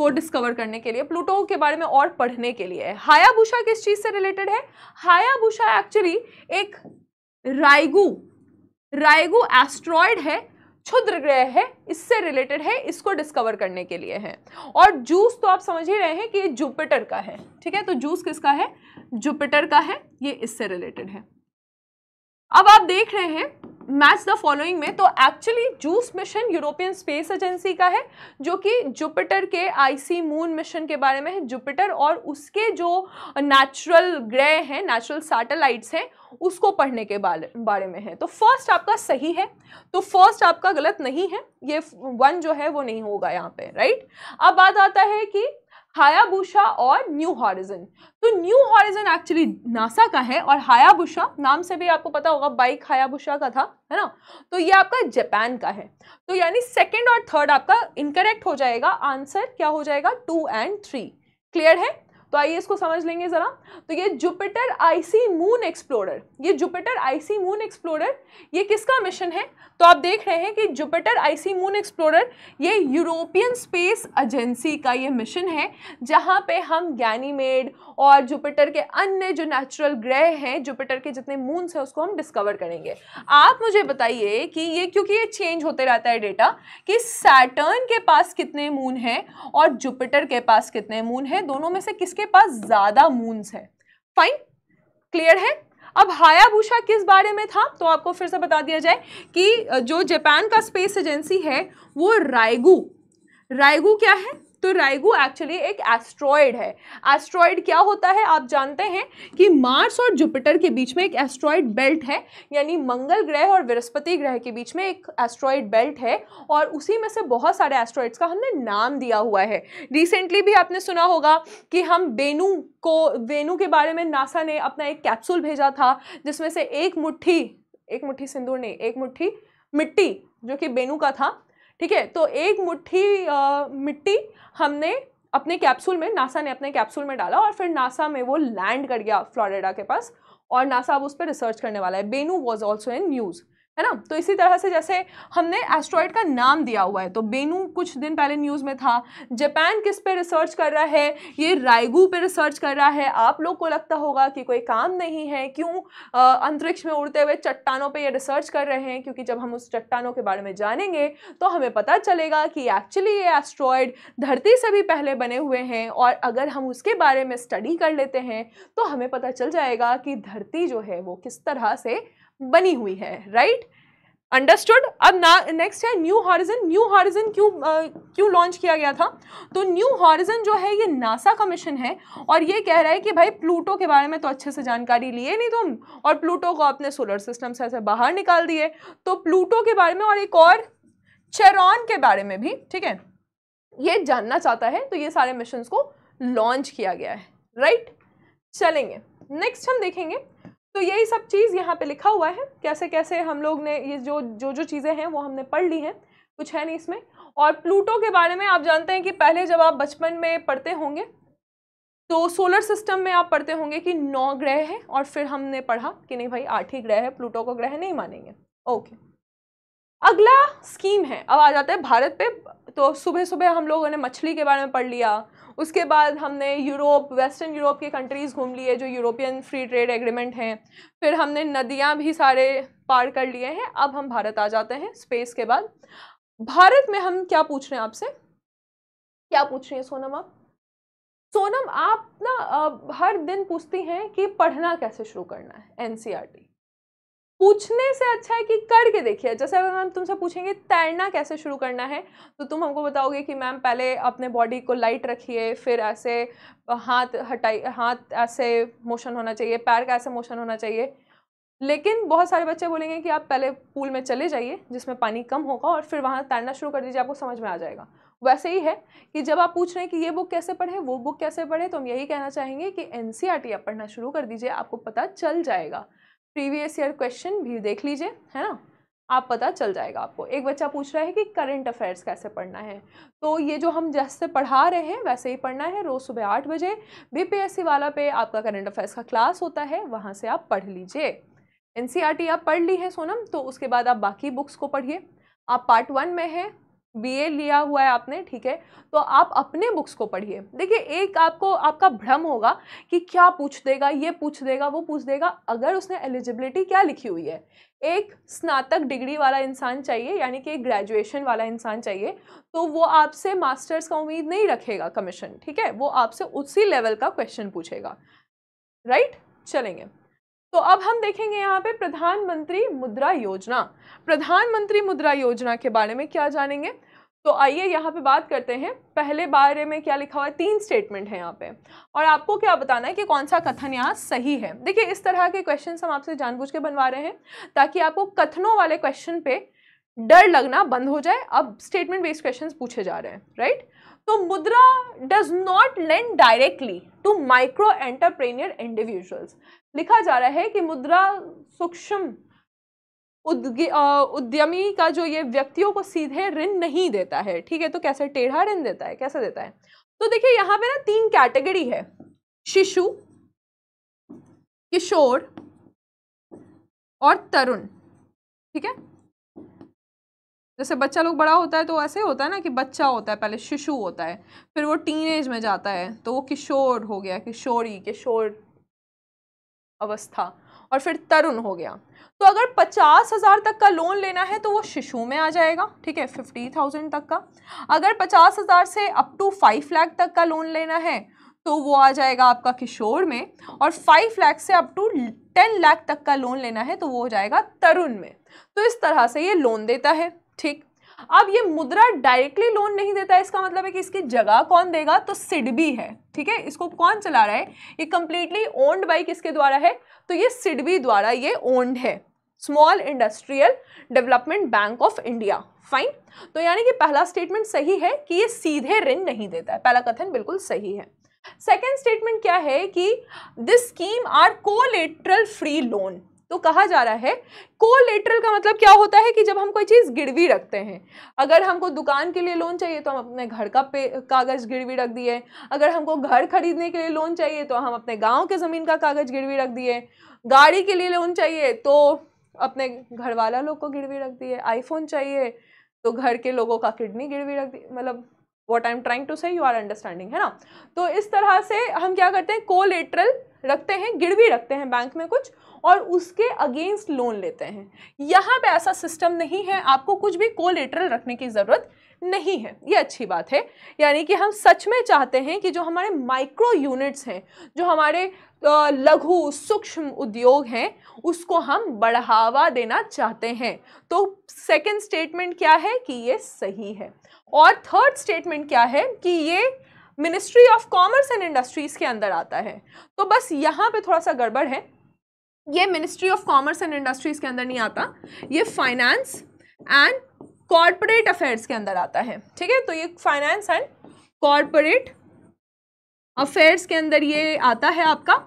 को डिस्कवर करने के लिए प्लूटो के बारे में और पढ़ने के लिए है हायाभूषा किस चीज़ से रिलेटेड है हायाभूषा एक्चुअली एक राइगू रायगु एस्ट्रॉयड है क्षुद्र ग्रह है इससे रिलेटेड है इसको डिस्कवर करने के लिए है और जूस तो आप समझ ही रहे हैं कि ये जुपिटर का है ठीक है तो जूस किसका है जुपिटर का है ये इससे रिलेटेड है अब आप देख रहे हैं मैच द फॉलोइंग में तो actually JUICE mission European space agency का है जो कि जुपिटर के आईसी मून मिशन के बारे में है जुपिटर और उसके जो नेचुरल ग्रह हैं नेचुरल सैटेलाइट्स हैं उसको पढ़ने के बारे बारे में है तो फर्स्ट आपका सही है तो फर्स्ट आपका गलत नहीं है ये वन जो है वो नहीं होगा यहाँ पे राइट अब बात आता है कि हायाबुशा और न्यू हॉरिजन तो न्यू हॉरिजन एक्चुअली नासा का है और हायाबुशा नाम से भी आपको पता होगा बाइक हायाबुशा का था है ना तो ये आपका जापान का है तो यानी सेकेंड और थर्ड आपका इनकरेक्ट हो जाएगा आंसर क्या हो जाएगा टू एंड थ्री क्लियर है तो आइए इसको समझ लेंगे ज़रा तो ये जुपिटर आईसी मून एक्सप्लोरर ये जुपिटर आईसी मून एक्सप्लोरर ये किसका मिशन है तो आप देख रहे हैं कि जुपिटर आईसी मून एक्सप्लोरर ये यूरोपियन स्पेस एजेंसी का ये मिशन है जहाँ पे हम गैनीमेड और जुपिटर के अन्य जो नेचुरल ग्रह हैं जुपिटर के जितने मूनस हैं उसको हम डिस्कवर करेंगे आप मुझे बताइए कि ये क्योंकि ये चेंज होते रहता है डेटा कि सैटर्न के पास कितने मून हैं और जुपिटर के पास कितने मून हैं दोनों में से किस जिसके पास ज़्यादा मून्स है फाइन क्लियर है अब हायाभूषा किस बारे में था तो आपको फिर से बता दिया जाए कि जो जापान का स्पेस एजेंसी है वो रायगू रायगू क्या है तो राइगू एक्चुअली एक एस्ट्रॉयड है एस्ट्रॉयड क्या होता है आप जानते हैं कि मार्स और जुपिटर के बीच में एक एस्ट्रॉयड बेल्ट है यानी मंगल ग्रह और बृहस्पति ग्रह के बीच में एक एस्ट्रॉयड बेल्ट है और उसी में से बहुत सारे एस्ट्रॉयड्स का हमने नाम दिया हुआ है रिसेंटली भी आपने सुना होगा कि हम बेनू को बेनू के बारे में नासा ने अपना एक कैप्सूल भेजा था जिसमें से एक मुट्ठी एक मुट्ठी सिंदूर नहीं एक मुट्ठी मिट्टी जो कि बेनू का था ठीक है तो एक मुट्ठी मिट्टी हमने अपने कैप्सूल में नासा ने अपने कैप्सूल में डाला और फिर नासा में वो लैंड कर गया फ्लोरिडा के पास और नासा अब उस पर रिसर्च करने वाला है Bennu was also in news है ना तो इसी तरह से जैसे हमने एस्ट्रॉयड का नाम दिया हुआ है तो बेनू कुछ दिन पहले न्यूज़ में था जापान किस पे रिसर्च कर रहा है ये रायगू पे रिसर्च कर रहा है आप लोग को लगता होगा कि कोई काम नहीं है क्यों अंतरिक्ष में उड़ते हुए चट्टानों पे ये रिसर्च कर रहे हैं क्योंकि जब हम उस चट्टानों के बारे में जानेंगे तो हमें पता चलेगा कि एक्चुअली ये एस्ट्रॉयड धरती से भी पहले बने हुए हैं और अगर हम उसके बारे में स्टडी कर लेते हैं तो हमें पता चल जाएगा कि धरती जो है वो किस तरह से बनी हुई है राइट अंडरस्टूड अब ना नेक्स्ट है न्यू हॉरिजन न्यू हॉरिजन क्यों क्यों लॉन्च किया गया था तो न्यू हॉरिजन जो है ये नासा का मिशन है और ये कह रहा है कि भाई प्लूटो के बारे में तो अच्छे से जानकारी लिए नहीं तुम और प्लूटो को अपने सोलर सिस्टम से ऐसे बाहर निकाल दिए तो प्लूटो के बारे में और एक और चेरॉन के बारे में भी ठीक है ये जानना चाहता है तो ये सारे मिशन को लॉन्च किया गया है राइट चलेंगे नेक्स्ट हम देखेंगे तो यही सब चीज़ यहाँ पे लिखा हुआ है कैसे कैसे हम लोग ने ये जो जो जो चीज़ें हैं वो हमने पढ़ ली हैं कुछ है नहीं इसमें और प्लूटो के बारे में आप जानते हैं कि पहले जब आप बचपन में पढ़ते होंगे तो सोलर सिस्टम में आप पढ़ते होंगे कि नौ ग्रह हैं और फिर हमने पढ़ा कि नहीं भाई आठ ही ग्रह है प्लूटो को ग्रह नहीं मानेंगे ओके अगला स्कीम है अब आ जाते हैं भारत पे तो सुबह सुबह हम लोगों ने मछली के बारे में पढ़ लिया उसके बाद हमने यूरोप वेस्टर्न यूरोप के कंट्रीज़ घूम लिए जो यूरोपियन फ्री ट्रेड एग्रीमेंट हैं फिर हमने नदियाँ भी सारे पार कर लिए हैं अब हम भारत आ जाते हैं स्पेस के बाद भारत में हम क्या पूछ रहे हैं आपसे क्या पूछ रही हैं सोनम आप सोनम आप ना हर दिन पूछती हैं कि पढ़ना कैसे शुरू करना है एन टी पूछने से अच्छा है कि करके देखिए जैसे अगर हम तुमसे पूछेंगे तैरना कैसे शुरू करना है तो तुम हमको बताओगे कि मैम पहले अपने बॉडी को लाइट रखिए फिर ऐसे हाथ हटाई हाथ ऐसे मोशन होना चाहिए पैर का ऐसे मोशन होना चाहिए लेकिन बहुत सारे बच्चे बोलेंगे कि आप पहले पूल में चले जाइए जिसमें पानी कम होगा और फिर वहाँ तैरना शुरू कर दीजिए आपको समझ में आ जाएगा वैसे ही है कि जब आप पूछ रहे हैं कि ये बुक कैसे पढ़े वो बुक कैसे पढ़े तो हम यही कहना चाहेंगे कि एन आप e e पढ़ना शुरू कर दीजिए आपको पता चल जाएगा प्रीवियस ईयर क्वेश्चन भी देख लीजिए है ना आप पता चल जाएगा आपको एक बच्चा पूछ रहा है कि करंट अफेयर्स कैसे पढ़ना है तो ये जो हम जैसे पढ़ा रहे हैं वैसे ही पढ़ना है रोज़ सुबह आठ बजे बीपीएससी वाला पे आपका करंट अफेयर्स का क्लास होता है वहाँ से आप पढ़ लीजिए एन आप पढ़ ली है सोनम तो उसके बाद आप बाकी बुक्स को पढ़िए आप पार्ट वन में हैं बीए लिया हुआ है आपने ठीक है तो आप अपने बुक्स को पढ़िए देखिए एक आपको आपका भ्रम होगा कि क्या पूछ देगा ये पूछ देगा वो पूछ देगा अगर उसने एलिजिबिलिटी क्या लिखी हुई है एक स्नातक डिग्री वाला इंसान चाहिए यानी कि एक ग्रेजुएशन वाला इंसान चाहिए तो वो आपसे मास्टर्स का उम्मीद नहीं रखेगा कमीशन ठीक है वो आपसे उसी लेवल का क्वेश्चन पूछेगा राइट चलेंगे तो अब हम देखेंगे यहाँ पे प्रधानमंत्री मुद्रा योजना प्रधानमंत्री मुद्रा योजना के बारे में क्या जानेंगे तो आइए यहाँ पे बात करते हैं पहले बारे में क्या लिखा हुआ है तीन स्टेटमेंट है यहाँ पे और आपको क्या बताना है कि कौन सा कथन यहाँ सही है देखिए इस तरह के क्वेश्चन हम आपसे जानबूझ के बनवा रहे हैं ताकि आपको कथनों वाले क्वेश्चन पे डर लगना बंद हो जाए अब स्टेटमेंट बेस्ड क्वेश्चन पूछे जा रहे हैं राइट तो Mudra does not lend directly to micro entrepreneur individuals लिखा जा रहा है कि मुद्रा सूक्ष्म उद्यमी का जो ये व्यक्तियों को सीधे ऋण नहीं देता है ठीक है तो कैसे टेढ़ा ऋण देता है कैसे देता है तो देखिए यहाँ पे ना तीन कैटेगरी है शिशु किशोर और तरुण ठीक है जैसे बच्चा लोग बड़ा होता है तो ऐसे होता है ना कि बच्चा होता है पहले शिशु होता है फिर वो टीनेज में जाता है तो वो किशोर हो गया किशोरी किशोर अवस्था और फिर तरुण हो गया तो अगर पचास हज़ार तक का लोन लेना है तो वो शिशु में आ जाएगा ठीक है फिफ्टी थाउजेंड तक का अगर पचास हज़ार से अप टू फाइव लाख तक का लोन लेना है तो वो आ जाएगा आपका किशोर में और फाइव लाख से अप टू टेन लाख तक का लोन लेना है तो वो हो जाएगा तरुण में तो इस तरह से ये लोन देता है ठीक अब ये मुद्रा डायरेक्टली लोन नहीं देता इसका मतलब है कि इसकी जगह कौन देगा तो सिडबी है ठीक है इसको कौन चला रहा है ये कंप्लीटली ओन्ड बाई किसके द्वारा है तो ये सिडबी द्वारा ये ओन्ड है small industrial development bank of India fine तो यानी कि पहला स्टेटमेंट सही है कि ये सीधे ऋण नहीं देता है पहला कथन बिल्कुल सही है सेकेंड स्टेटमेंट क्या है कि this scheme are collateral free loan तो कहा जा रहा है लेटरल का मतलब क्या होता है कि जब हम कोई चीज़ गिरवी रखते हैं अगर हमको दुकान के लिए लोन चाहिए तो हम अपने घर का पे कागज़ गिरवी रख दिए अगर हमको घर खरीदने के लिए लोन चाहिए तो हम अपने गाँव के ज़मीन का कागज़ गिरवी रख दिए गाड़ी के लिए लोन चाहिए तो अपने घर वाला लोग को गिरवी रख दिए आईफोन चाहिए तो घर के लोगों का किडनी गिरवी रख दी मतलब what I am trying to say you are understanding है ना तो इस तरह से हम क्या करते हैं को रखते हैं गिरवी रखते हैं बैंक में कुछ और उसके अगेंस्ट लोन लेते हैं यहाँ पे ऐसा सिस्टम नहीं है आपको कुछ भी कोलेटरल रखने की ज़रूरत नहीं है ये अच्छी बात है यानी कि हम सच में चाहते हैं कि जो हमारे माइक्रो यूनिट्स हैं जो हमारे लघु सूक्ष्म उद्योग हैं उसको हम बढ़ावा देना चाहते हैं तो सेकंड स्टेटमेंट क्या है कि ये सही है और थर्ड स्टेटमेंट क्या है कि ये ministry of commerce and industries के अंदर आता है तो बस यहाँ पे थोड़ा सा गड़बड़ है ये ministry of commerce and industries के अंदर नहीं आता ये फाइनेंस एंड कॉरपोरेट अफेयर्स के अंदर आता है ठीक है तो ये फाइनेंस एंड कॉरपोरेट अफेयर्स के अंदर ये आता है आपका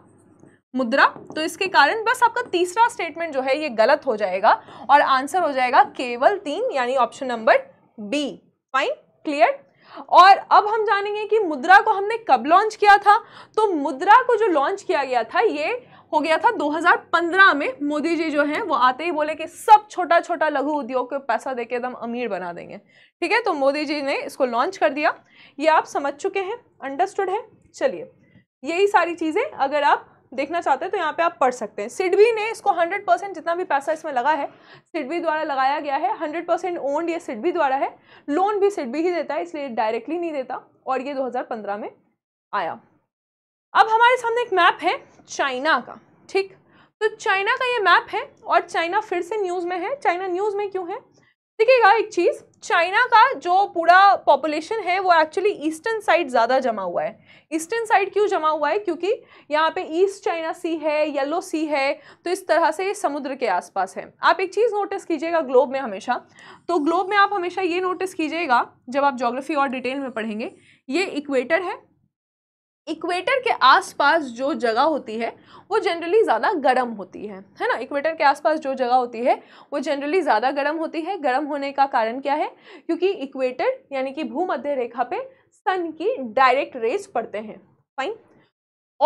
मुद्रा तो इसके कारण बस आपका तीसरा स्टेटमेंट जो है ये गलत हो जाएगा और आंसर हो जाएगा केवल तीन यानी option number B fine clear और अब हम जानेंगे कि मुद्रा को हमने कब लॉन्च किया था तो मुद्रा को जो लॉन्च किया गया था ये हो गया था 2015 में मोदी जी जो हैं वो आते ही बोले कि सब छोटा छोटा लघु उद्योग को पैसा देके एकदम अमीर बना देंगे ठीक है तो मोदी जी ने इसको लॉन्च कर दिया ये आप समझ चुके हैं अंडरस्टूड है चलिए यही सारी चीज़ें अगर आप देखना चाहते हैं तो यहाँ पे आप पढ़ सकते हैं सिडबी ने इसको 100 परसेंट जितना भी पैसा इसमें लगा है सिडबी द्वारा लगाया गया है 100 परसेंट ओन्ड ये सिडबी द्वारा है लोन भी सिडबी ही देता है इसलिए डायरेक्टली नहीं देता और ये 2015 में आया अब हमारे सामने एक मैप है चाइना का ठीक तो चाइना का ये मैप है और चाइना फिर से न्यूज़ में है चाइना न्यूज़ में क्यों है देखिएगा एक चीज़ चाइना का जो पूरा पॉपुलेशन है वो एक्चुअली ईस्टर्न साइड ज़्यादा जमा हुआ है ईस्टर्न साइड क्यों जमा हुआ है क्योंकि यहाँ पे ईस्ट चाइना सी है येलो सी है तो इस तरह से ये समुद्र के आसपास है आप एक चीज़ नोटिस कीजिएगा ग्लोब में हमेशा तो ग्लोब में आप हमेशा ये नोटिस कीजिएगा जब आप जोग्राफी और डिटेल में पढ़ेंगे ये इक्वेटर है इक्वेटर के आसपास जो जगह होती है वो जनरली ज़्यादा गर्म होती है है ना इक्वेटर के आसपास जो जगह होती है वो जनरली ज़्यादा गर्म होती है गर्म होने का कारण क्या है क्योंकि इक्वेटर यानी कि भूमध्य रेखा पे सन की डायरेक्ट रेज पड़ते हैं फाइन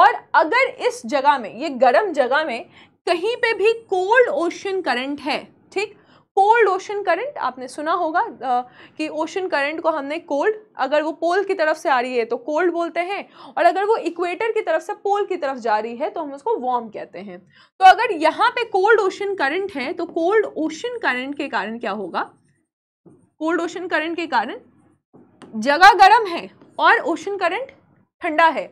और अगर इस जगह में ये गर्म जगह में कहीं पे भी कोल्ड ओशन करंट है ठीक कोल्ड ओशन करंट आपने सुना होगा आ, कि ओशन करंट को हमने कोल्ड अगर वो पोल की तरफ से आ रही है तो कोल्ड बोलते हैं और अगर वो इक्वेटर की तरफ से पोल की तरफ जा रही है तो हम उसको वार्म कहते हैं तो अगर यहाँ पे कोल्ड ओशन करंट है तो कोल्ड ओशन करंट के कारण क्या होगा कोल्ड ओशन करंट के कारण जगह गर्म है और ओशन करंट ठंडा है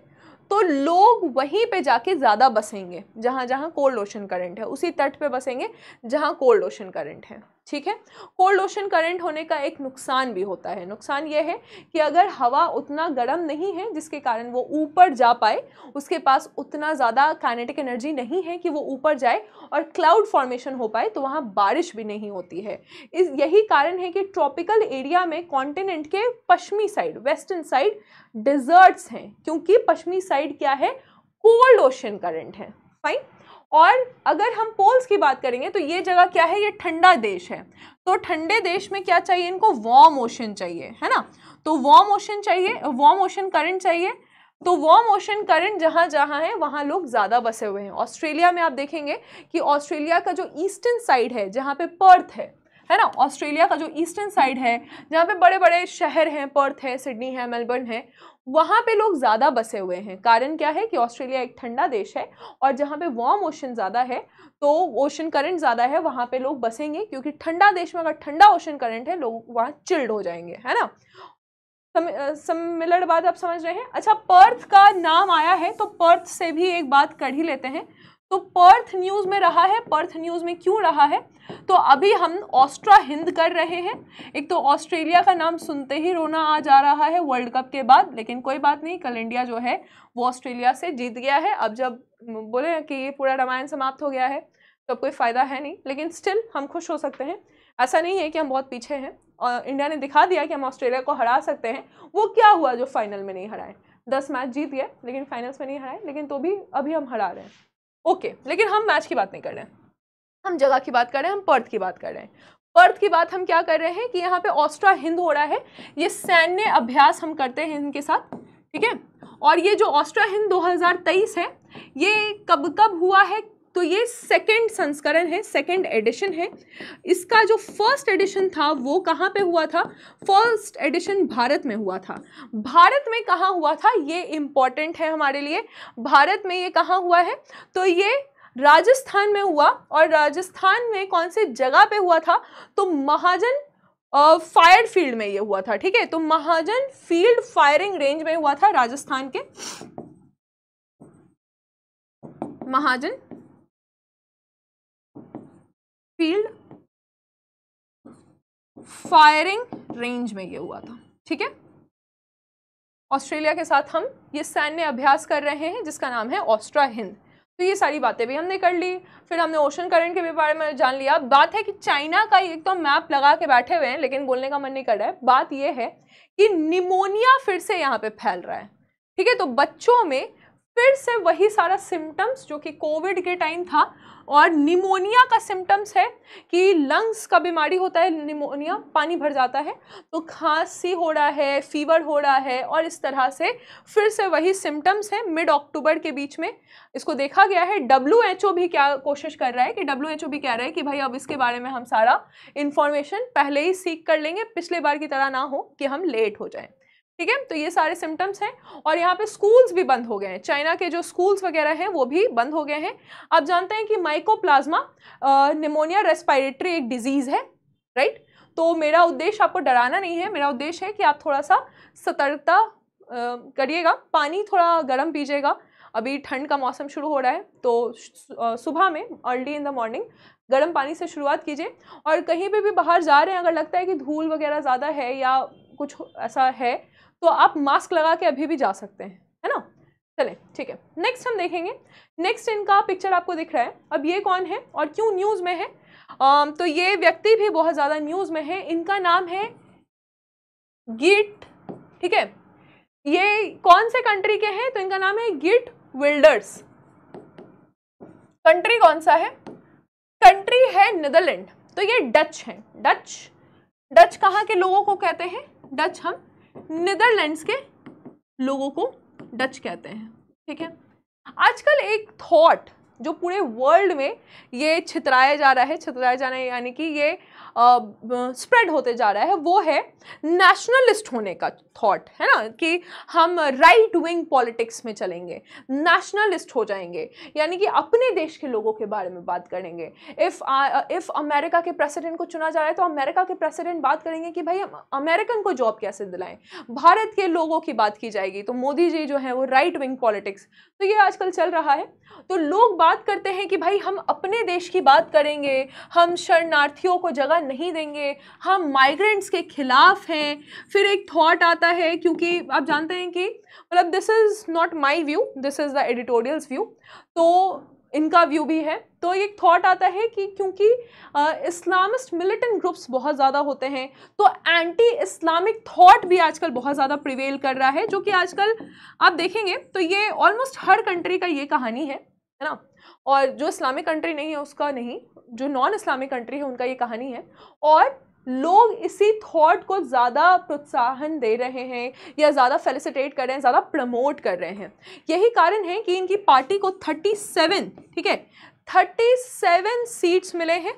तो लोग वहीं पे जाके ज़्यादा बसेंगे जहाँ जहाँ कोल्ड ओशन करंट है उसी तट पे बसेंगे जहाँ कोल्ड ओशन करंट है ठीक है कोल्ड ओशन करंट होने का एक नुकसान भी होता है नुकसान यह है कि अगर हवा उतना गर्म नहीं है जिसके कारण वो ऊपर जा पाए उसके पास उतना ज़्यादा काइनेटिक एनर्जी नहीं है कि वो ऊपर जाए और क्लाउड फॉर्मेशन हो पाए तो वहाँ बारिश भी नहीं होती है इस यही कारण है कि ट्रॉपिकल एरिया में कॉन्टिनेंट के पश्चिमी साइड वेस्टर्न साइड डिजर्ट्स हैं क्योंकि पश्चिमी साइड क्या है कोल्ड ओशन करंट है फाइन और अगर हम पोल्स की बात करेंगे तो ये जगह क्या है ये ठंडा देश है तो ठंडे देश में क्या चाहिए इनको वॉम ओशन चाहिए है ना तो वॉम ओशन चाहिए वॉम ओशन करंट चाहिए तो वॉम ओशन करंट जहाँ जहाँ है वहाँ लोग ज़्यादा बसे हुए हैं ऑस्ट्रेलिया में आप देखेंगे कि ऑस्ट्रेलिया का जो ईस्टर्न साइड है जहाँ पर पर्थ है है ना ऑस्ट्रेलिया का जो ईस्टर्न साइड है जहाँ पे बड़े बड़े शहर हैं पर्थ है सिडनी है मेलबर्न है वहाँ पे लोग ज़्यादा बसे हुए हैं कारण क्या है कि ऑस्ट्रेलिया एक ठंडा देश है और जहाँ पे वार्म ओशन ज़्यादा है तो ओशन करंट ज़्यादा है वहाँ पे लोग बसेंगे क्योंकि ठंडा देश में अगर ठंडा ओशन करंट है लोग वहाँ चिल्ड हो जाएंगे है ना सिमिलर बात आप समझ रहे हैं अच्छा पर्थ का नाम आया है तो पर्थ से भी एक बात कर ही लेते हैं तो पर्थ न्यूज़ में रहा है पर्थ न्यूज़ में क्यों रहा है तो अभी हम ऑस्ट्रा हिंद कर रहे हैं एक तो ऑस्ट्रेलिया का नाम सुनते ही रोना आ जा रहा है वर्ल्ड कप के बाद लेकिन कोई बात नहीं कल इंडिया जो है वो ऑस्ट्रेलिया से जीत गया है अब जब बोले कि ये पूरा रामायण समाप्त हो गया है तो अब कोई फ़ायदा है नहीं लेकिन स्टिल हम खुश हो सकते हैं ऐसा नहीं है कि हम बहुत पीछे हैं और इंडिया ने दिखा दिया कि हम ऑस्ट्रेलिया को हरा सकते हैं वो क्या हुआ जो फाइनल में नहीं हराए दस मैच जीत गए लेकिन फाइनल्स में नहीं हराए लेकिन तो भी अभी हम हरा रहे हैं ओके लेकिन हम मैच की बात नहीं कर रहे हैं हम जगह की बात कर रहे हैं हम पर्थ की बात कर रहे हैं पर्थ की बात हम क्या कर रहे हैं कि यहाँ पे ऑस्ट्रा हिंद हो रहा है ये सैन्य अभ्यास हम करते हैं इनके साथ ठीक है और ये जो ऑस्ट्रा हिंद 2023 है ये कब कब हुआ है तो ये सेकेंड संस्करण है सेकेंड एडिशन है इसका जो फर्स्ट एडिशन था वो कहाँ पे हुआ था फर्स्ट एडिशन भारत में हुआ था भारत में कहाँ हुआ था ये इम्पॉर्टेंट है हमारे लिए भारत में ये कहाँ हुआ है तो ये राजस्थान में हुआ और राजस्थान में कौन से जगह पे हुआ था तो महाजन फायर फील्ड में ये हुआ था ठीक है तो महाजन फील्ड फायरिंग रेंज में हुआ था राजस्थान के महाजन फील्ड फायरिंग रेंज में ये हुआ था ठीक है ऑस्ट्रेलिया के साथ हम ये सैन्य अभ्यास कर रहे हैं जिसका नाम है ऑस्ट्रा हिंद तो ये सारी बातें भी हमने कर ली फिर हमने ओशन करंट के भी बारे में जान लिया बात है कि चाइना का एक तो मैप लगा के बैठे हुए हैं लेकिन बोलने का मन नहीं कर रहा है बात यह है कि निमोनिया फिर से यहाँ पे फैल रहा है ठीक है तो बच्चों में फिर से वही सारा सिम्टम्स जो कि कोविड के टाइम था और निमोनिया का सिम्टम्स है कि लंग्स का बीमारी होता है निमोनिया पानी भर जाता है तो खांसी हो रहा है फीवर हो रहा है और इस तरह से फिर से वही सिम्टम्स है मिड अक्टूबर के बीच में इसको देखा गया है डब्ल्यू भी क्या कोशिश कर रहा है कि डब्ल्यू भी कह रहा है कि भाई अब इसके बारे में हम सारा इन्फॉर्मेशन पहले ही सीख कर लेंगे पिछले बार की तरह ना हो कि हम लेट हो जाएँ ठीक है तो ये सारे सिम्टम्स हैं और यहाँ पे स्कूल्स भी बंद हो गए हैं चाइना के जो स्कूल्स वगैरह हैं वो भी बंद हो गए हैं आप जानते हैं कि माइकोप्लाज्मा निमोनिया रेस्पायरेटरी एक डिजीज़ है राइट तो मेरा उद्देश्य आपको डराना नहीं है मेरा उद्देश्य है कि आप थोड़ा सा सतर्कता करिएगा पानी थोड़ा गर्म पीजिएगा अभी ठंड का मौसम शुरू हो रहा है तो सुबह में अर्ली इन द मॉर्निंग गर्म पानी से शुरुआत कीजिए और कहीं पर भी बाहर जा रहे हैं अगर लगता है कि धूल वगैरह ज़्यादा है या कुछ ऐसा है तो आप मास्क लगा के अभी भी जा सकते हैं है ना चले ठीक है नेक्स्ट हम देखेंगे नेक्स्ट इनका पिक्चर आपको दिख रहा है अब ये कौन है और क्यों न्यूज़ में है आ, तो ये व्यक्ति भी बहुत ज़्यादा न्यूज़ में है इनका नाम है गिट ठीक है ये कौन से कंट्री के हैं तो इनका नाम है गिट विल्डर्स कंट्री कौन सा है कंट्री है नीदरलैंड तो ये डच हैं डच डच कहाँ के लोगों को कहते हैं डच हम नीदरलैंड्स के लोगों को डच कहते हैं ठीक है आजकल एक थॉट जो पूरे वर्ल्ड में ये छितराया जा रहा है छितराया जाना यानी कि ये स्प्रेड होते जा रहा है वो है नेशनलिस्ट होने का थॉट है ना कि हम राइट विंग पॉलिटिक्स में चलेंगे नेशनलिस्ट हो जाएंगे यानी कि अपने देश के लोगों के बारे में बात करेंगे इफ़ इफ़ अमेरिका के प्रेसिडेंट को चुना जा रहा है तो अमेरिका के प्रेसिडेंट बात करेंगे कि भाई अमेरिकन को जॉब कैसे दिलाएं भारत के लोगों की बात की जाएगी तो मोदी जी जो हैं वो राइट विंग पॉलिटिक्स तो ये आजकल चल रहा है तो लोग बात करते हैं कि भाई हम अपने देश की बात करेंगे हम शरणार्थियों को जगह नहीं देंगे हम हाँ, माइग्रेंट्स के ख़िलाफ़ हैं फिर एक थॉट आता है क्योंकि आप जानते हैं कि मतलब this is not my view this is the editorial's view तो इनका व्यू भी है तो एक थॉट आता है कि क्योंकि इस्लामिस्ट मिलिटेंट ग्रुप्स बहुत ज़्यादा होते हैं तो एंटी इस्लामिक थॉट भी आजकल बहुत ज़्यादा प्रिवेल कर रहा है जो कि आजकल आप देखेंगे तो ये ऑलमोस्ट हर कंट्री का ये कहानी है है ना और जो इस्लामिक कंट्री नहीं है उसका नहीं जो नॉन इस्लामिक कंट्री है उनका ये कहानी है और लोग इसी थॉट को ज़्यादा प्रोत्साहन दे रहे हैं या ज़्यादा फेलिसिटेट कर रहे हैं ज़्यादा प्रमोट कर रहे हैं यही कारण है कि इनकी पार्टी को 37 ठीक है 37 सीट्स मिले हैं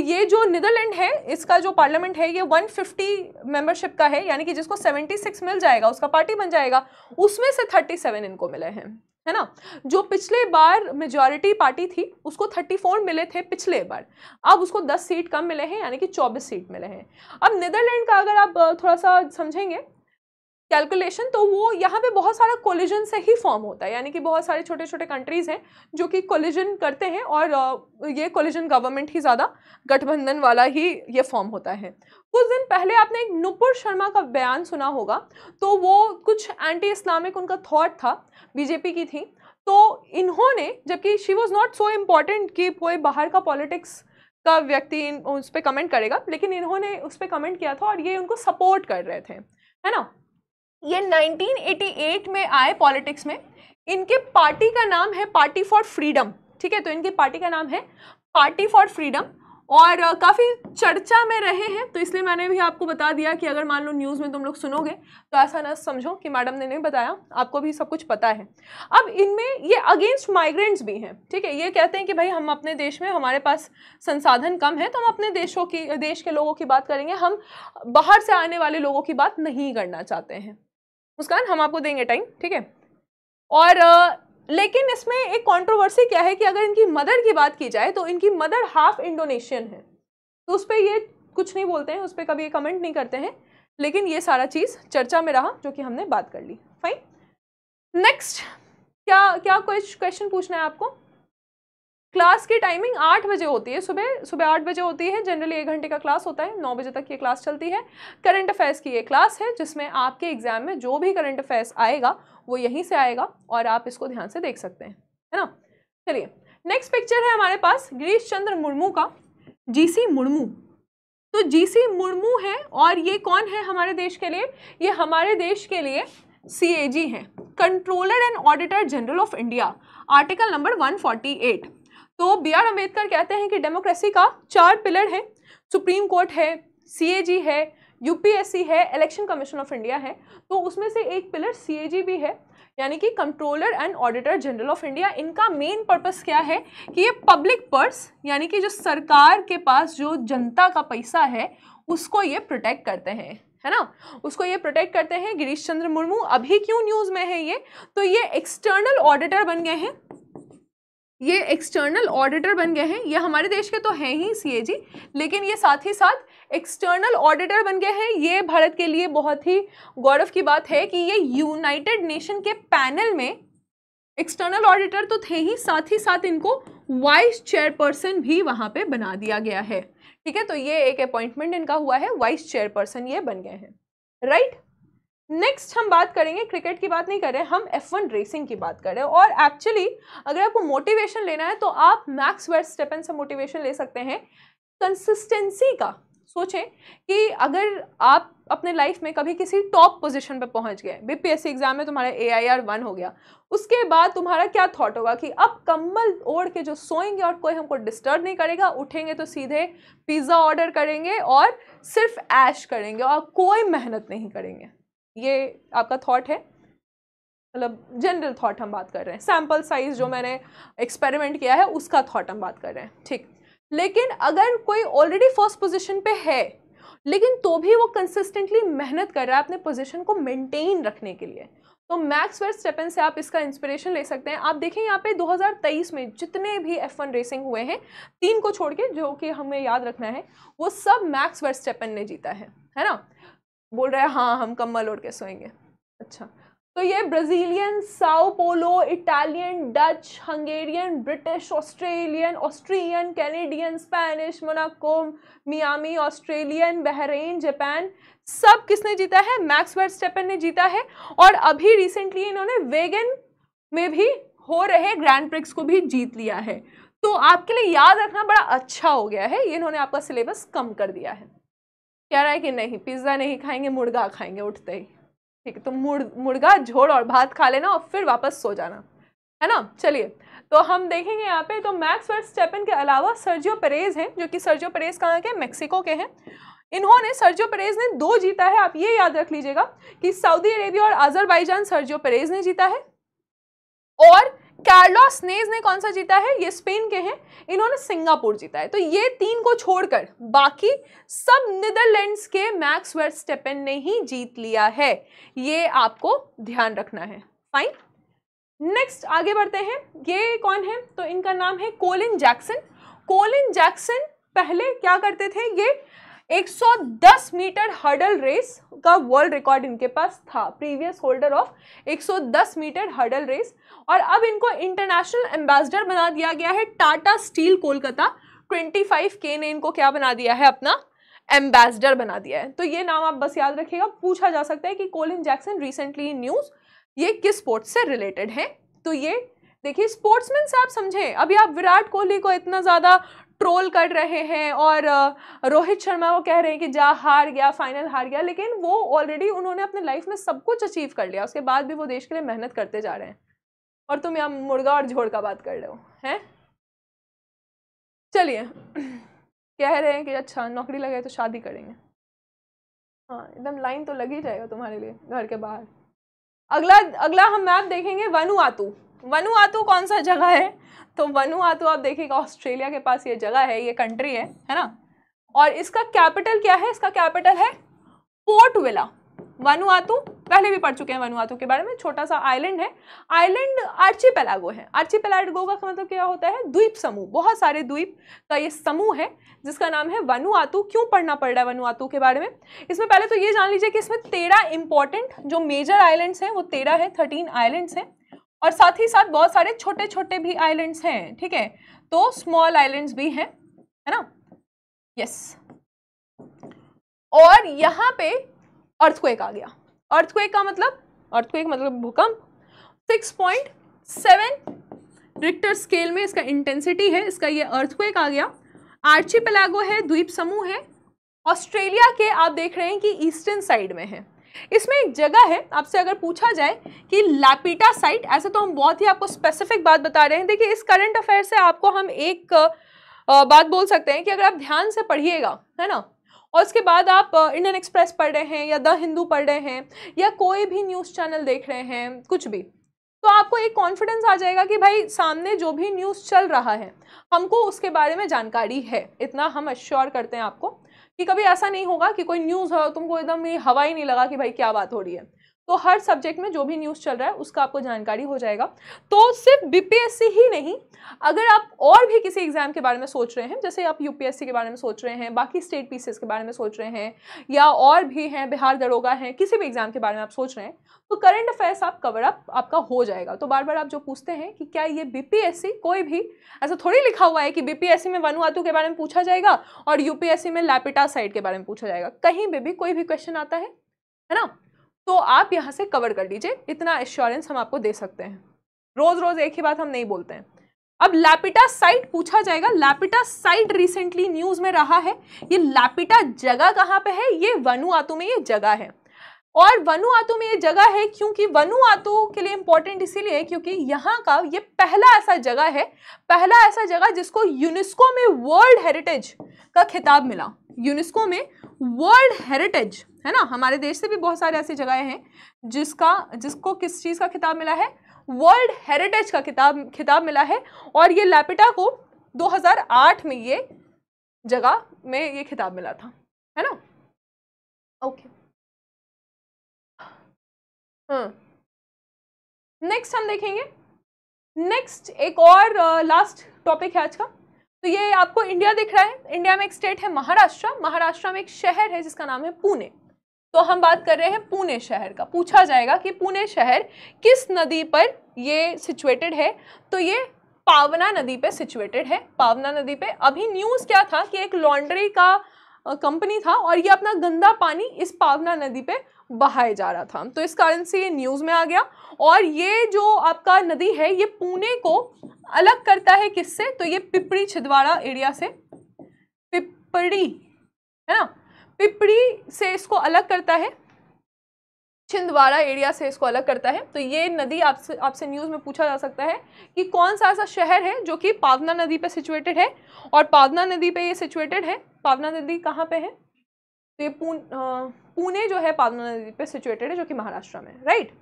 ये जो नीदरलैंड है इसका जो पार्लियामेंट है ये 150 मेंबरशिप का है यानी कि जिसको 76 मिल जाएगा उसका पार्टी बन जाएगा उसमें से 37 इनको मिले हैं है ना जो पिछले बार मेजॉरिटी पार्टी थी उसको 34 मिले थे पिछले बार अब उसको 10 सीट कम मिले हैं यानी कि 24 सीट मिले हैं अब नीदरलैंड का अगर आप थोड़ा सा समझेंगे कैलकुलेशन तो वो यहाँ पे बहुत सारा कोलिजन से ही फॉर्म होता है यानी कि बहुत सारे छोटे छोटे कंट्रीज़ हैं जो कि कोलिजन करते हैं और ये कोलिजन गवर्नमेंट ही ज़्यादा गठबंधन वाला ही ये फॉर्म होता है कुछ दिन पहले आपने एक नुपुर शर्मा का बयान सुना होगा तो वो कुछ एंटी इस्लामिक उनका थॉट था बीजेपी की थी तो इन्होंने जबकि she was not so important कि कोई बाहर का पॉलिटिक्स का व्यक्ति इन उस पर कमेंट करेगा लेकिन इन्होंने उस पर कमेंट किया था और ये उनको सपोर्ट कर रहे थे है ना ये 1988 में आए पॉलिटिक्स में इनके पार्टी का नाम है पार्टी फॉर फ्रीडम ठीक है तो इनकी पार्टी का नाम है पार्टी फॉर फ्रीडम और काफ़ी चर्चा में रहे हैं तो इसलिए मैंने भी आपको बता दिया कि अगर मान लो न्यूज़ में तुम लोग सुनोगे तो ऐसा ना समझो कि मैडम ने नहीं बताया आपको भी सब कुछ पता है अब इनमें ये अगेंस्ट माइग्रेंट्स भी हैं ठीक है ये कहते हैं कि भाई हम अपने देश में हमारे पास संसाधन कम है तो हम अपने देशों की देश के लोगों की बात करेंगे हम बाहर से आने वाले लोगों की बात नहीं करना चाहते हैं मुस्कान हम आपको देंगे टाइम ठीक है और लेकिन इसमें एक कंट्रोवर्सी क्या है कि अगर इनकी मदर की बात की जाए तो इनकी मदर हाफ इंडोनेशियन है तो उस पर ये कुछ नहीं बोलते हैं उस पर कभी ये कमेंट नहीं करते हैं लेकिन ये सारा चीज़ चर्चा में रहा जो कि हमने बात कर ली फाइन नेक्स्ट क्या क्या कुछ क्वेश्चन पूछना है आपको क्लास की टाइमिंग आठ बजे होती है सुबह सुबह आठ बजे होती है जनरली एक घंटे का क्लास होता है नौ बजे तक ये क्लास चलती है करंट अफेयर्स की ये क्लास है जिसमें आपके एग्ज़ाम में जो भी करंट अफेयर्स आएगा वो यहीं से आएगा और आप इसको ध्यान से देख सकते हैं है ना चलिए नेक्स्ट पिक्चर है हमारे पास गिरीश चंद्र मुर्मू का जी मुर्मू तो जी मुर्मू है और ये कौन है हमारे देश के लिए ये हमारे देश के लिए सी हैं controller and auditor general of India article number one तो बी आर अम्बेडकर कहते हैं कि डेमोक्रेसी का चार पिलर है सुप्रीम कोर्ट है सी है यूपीएससी है इलेक्शन कमीशन ऑफ इंडिया है तो उसमें से एक पिलर सी भी है यानी कि controller and auditor general of India इनका मेन पर्पस क्या है कि ये पब्लिक पर्स यानी कि जो सरकार के पास जो जनता का पैसा है उसको ये प्रोटेक्ट करते हैं है ना उसको ये प्रोटेक्ट करते हैं गिरीश चंद्र मुर्मू अभी क्यों न्यूज़ में है ये तो ये एक्सटर्नल ऑडिटर बन गए हैं ये एक्सटर्नल ऑडिटर बन गए हैं ये हमारे देश के तो हैं ही सीएजी लेकिन ये साथ ही साथ एक्सटर्नल ऑडिटर बन गए हैं ये भारत के लिए बहुत ही गौरव की बात है कि ये यूनाइटेड नेशन के पैनल में एक्सटर्नल ऑडिटर तो थे ही साथ ही साथ इनको वाइस चेयरपर्सन भी वहाँ पे बना दिया गया है ठीक है तो ये एक अपॉइंटमेंट इनका हुआ है वाइस चेयरपर्सन ये बन गए हैं राइट right? नेक्स्ट हम बात करेंगे क्रिकेट की बात नहीं कर रहे हम एफ वन रेसिंग की बात कर रहे हैं और एक्चुअली अगर आपको मोटिवेशन लेना है तो आप मैक्स वेस्ट स्टेपन से मोटिवेशन ले सकते हैं कंसिस्टेंसी का सोचें कि अगर आप अपने लाइफ में कभी किसी टॉप पोजीशन पर पहुंच गए बीपीएससी एग्ज़ाम में तुम्हारा ए आई आर वन हो गया उसके बाद तुम्हारा क्या थॉट होगा कि अब कम्बल ओढ़ के जो सोएंगे और कोई हमको डिस्टर्ब नहीं करेगा उठेंगे तो सीधे पिज़्ज़ा ऑर्डर करेंगे और सिर्फ ऐश करेंगे और कोई मेहनत नहीं करेंगे ये आपका थॉट है मतलब जनरल थॉट हम बात कर रहे हैं सैम्पल साइज जो मैंने एक्सपेरिमेंट किया है उसका थॉट हम बात कर रहे हैं ठीक लेकिन अगर कोई ऑलरेडी फर्स्ट पोजीशन पे है लेकिन तो भी वो कंसिस्टेंटली मेहनत कर रहा है अपने पोजीशन को मेंटेन रखने के लिए तो मैक्स वेयर स्टेपन से आप इसका इंस्पिरेशन ले सकते हैं आप देखें यहाँ पे 2023 में जितने भी F1 रेसिंग हुए हैं तीन को छोड़ के जो कि हमें याद रखना है वो सब मैक्स वेयर स्टेपन ने जीता है है ना बोल रहे हैं हाँ हम कम्बल ओढ़ के सोएंगे अच्छा तो ये Brazilian Sao Paulo Italian Dutch Hungarian British Australian Austrian Canadian Spanish Monaco Miami Australian Bahrain Japan सब किसने जीता है मैक्स स्टेपन ने जीता है और अभी रिसेंटली इन्होंने वेगन में भी हो रहे ग्रैंड प्रिक्स को भी जीत लिया है तो आपके लिए याद रखना बड़ा अच्छा हो गया है इन्होंने आपका सिलेबस कम कर दिया है कह रहा है कि नहीं पिज़्ज़ा नहीं खाएंगे मुर्गा खाएंगे उठते ही ठीक है तो मुर मुर्गा झोड़ और भात खा लेना और फिर वापस सो जाना है ना चलिए तो हम देखेंगे यहाँ पे तो मैक्स स्टेपन के अलावा सर्जियो परेज हैं जो कि सर्जियो परेज कहाँ के मेक्सिको के हैं इन्होंने सर्जियो परेज ने दो जीता है आप ये याद रख लीजिएगा कि सऊदी अरेबिया और आजरबाईजान सर्जियो परेज ने जीता है और कार्लोस नेज ने कौन सा जीता है ये स्पेन के हैं इन्होंने सिंगापुर जीता है तो ये तीन को छोड़कर बाकी सब नीदरलैंड्स के मैक्स वेर स्टेपन ने ही जीत लिया है ये आपको ध्यान रखना है फाइन नेक्स्ट आगे बढ़ते हैं ये कौन है तो इनका नाम है कोलिन जैक्सन कोलिन जैक्सन पहले क्या करते थे ये 110 मीटर हर्डल रेस का वर्ल्ड रिकॉर्ड इनके पास था previous holder of 110 metre hurdle race और अब इनको इंटरनेशनल एम्बेसडर बना दिया गया है टाटा स्टील कोलकाता 25 के ने इनको क्या बना दिया है अपना एम्बेसडर बना दिया है तो ये नाम आप बस याद रखिएगा पूछा जा सकता है कि Colin Jackson recently in news ये किस स्पोर्ट्स से रिलेटेड है तो ये देखिए स्पोर्ट्समैन से आप समझें अभी आप विराट कोहली को इतना ज़्यादा ट्रोल कर रहे हैं और रोहित शर्मा को कह रहे हैं कि जा हार गया फाइनल हार गया लेकिन वो ऑलरेडी उन्होंने अपने लाइफ में सब कुछ अचीव कर लिया उसके बाद भी वो देश के लिए मेहनत करते जा रहे हैं और तुम यहाँ मुर्गा और झोड़ का बात कर रहे हो हैं चलिए कह रहे हैं कि अच्छा नौकरी लगे तो शादी करेंगे हाँ एकदम लाइन तो लग ही जाएगा तुम्हारे लिए घर के बाहर अगला अगला हम मैप देखेंगे वनुआतु वनुआतु कौन सा जगह है तो वनुआतु आप देखिएगा ऑस्ट्रेलिया के पास ये जगह है ये कंट्री है है ना और इसका कैपिटल क्या है इसका कैपिटल है पोर्ट विला वनुआतु पहले भी पढ़ चुके हैं वनुआतु के बारे में छोटा सा आइलैंड है आइलैंड आर्ची पेलागो है आर्ची पेलागो का मतलब क्या होता है द्वीप समूह बहुत सारे द्वीप का ये समूह है जिसका नाम है वनुआतु क्यों पढ़ना पड़ रहा है वनुआतु के बारे में इसमें पहले तो ये जान लीजिए कि इसमें तेरह इंपॉर्टेंट जो मेजर आइलैंड्स हैं वो तेरह है थर्टीन आइलैंड्स हैं और साथ ही साथ बहुत सारे छोटे छोटे भी आइलैंड्स हैं ठीक है तो स्मॉल आइलैंड्स भी हैं है ना यस और यहाँ पे अर्थक्वेक आ गया अर्थक्वेक का मतलब अर्थक्वेक मतलब भूकंप 6.7 रिक्टर स्केल में इसका इंटेंसिटी है इसका ये अर्थक्वेक आ गया आर्ची पलागो है द्वीप समूह है ऑस्ट्रेलिया के आप देख रहे हैं कि ईस्टर्न साइड में है इसमें एक जगह है आपसे अगर पूछा जाए कि लैपिटा साइट ऐसे तो हम बहुत ही आपको स्पेसिफिक बात बता रहे हैं देखिए इस करंट अफेयर से आपको हम एक बात बोल सकते हैं कि अगर आप ध्यान से पढ़िएगा है ना और उसके बाद आप इंडियन एक्सप्रेस पढ़ रहे हैं या द हिंदू पढ़ रहे हैं या कोई भी न्यूज़ चैनल देख रहे हैं कुछ भी तो आपको एक कॉन्फिडेंस आ जाएगा कि भाई सामने जो भी न्यूज़ चल रहा है हमको उसके बारे में जानकारी है इतना हम अश्योर करते हैं आपको कि कभी ऐसा नहीं होगा कि कोई न्यूज़ हो तुमको एकदम ये हवा ही नहीं लगा कि भाई क्या बात हो रही है तो हर सब्जेक्ट में जो भी न्यूज़ चल रहा है उसका आपको जानकारी हो जाएगा तो सिर्फ बीपीएससी ही नहीं अगर आप और भी किसी एग्ज़ाम के बारे में सोच रहे हैं जैसे आप यूपीएससी के बारे में सोच रहे हैं बाकी स्टेट पीसीएस के बारे में सोच रहे हैं या और भी हैं बिहार दरोगा हैं किसी भी एग्ज़ाम के बारे में आप सोच रहे हैं तो करंट अफेयर्स आप कवर अप आपका हो जाएगा तो बार बार आप जो पूछते हैं कि क्या ये बीपीएससी कोई भी ऐसा थोड़ी लिखा हुआ है कि बीपीएससी में वनुआतु के बारे में पूछा जाएगा और यूपीएससी में लैपिटा साइड के बारे में पूछा जाएगा कहीं पर भी कोई भी क्वेश्चन आता है है ना तो आप यहाँ से कवर कर लीजिए इतना एश्योरेंस हम आपको दे सकते हैं रोज़ रोज़ एक ही बात हम नहीं बोलते हैं अब लैपिटा साइट पूछा जाएगा लैपिटा साइट रिसेंटली न्यूज़ में रहा है ये लैपिटा जगह कहाँ पे है ये वनुआतु में ये जगह है और वनुआतु में ये जगह है क्योंकि वनुआतु के लिए इम्पोर्टेंट इसीलिए क्योंकि यहाँ का ये पहला ऐसा जगह है पहला ऐसा जगह जिसको यूनेस्को में वर्ल्ड हेरिटेज का खिताब मिला यूनेस्को में वर्ल्ड हेरिटेज है ना हमारे देश से भी बहुत सारे ऐसी जगहें हैं जिसका जिसको किस चीज़ का खिताब मिला है वर्ल्ड हेरिटेज का किताब खिताब मिला है और ये लैपिटा को 2008 में ये जगह में ये खिताब मिला था है ना ओके नेक्स्ट हाँ। हम देखेंगे नेक्स्ट एक और लास्ट uh, टॉपिक है आज का तो ये आपको इंडिया दिख रहा है इंडिया में एक स्टेट है महाराष्ट्र महाराष्ट्र में एक शहर है जिसका नाम है पुणे तो हम बात कर रहे हैं पुणे शहर का पूछा जाएगा कि पुणे शहर किस नदी पर ये सिचुएटेड है तो ये पावना नदी पे सिचुएटेड है पावना नदी पे अभी न्यूज़ क्या था कि एक लॉन्ड्री का कंपनी था और ये अपना गंदा पानी इस पावना नदी पे बहाया जा रहा था तो इस कारण से ये न्यूज़ में आ गया और ये जो आपका नदी है ये पुणे को अलग करता है किससे तो ये पिपड़ी छिदवाड़ा एरिया से पिपड़ी है ना पिपड़ी से इसको अलग करता है छिंदवाड़ा एरिया से इसको अलग करता है तो ये नदी आपसे आपसे न्यूज़ में पूछा जा सकता है कि कौन सा ऐसा शहर है जो कि पावना नदी पे सिचुएटेड है और पावना नदी पे ये सिचुएटेड है पावना नदी कहाँ पे है तो ये पून, पुणे जो है पावना नदी पे सिचुएटेड है जो कि महाराष्ट्र में राइट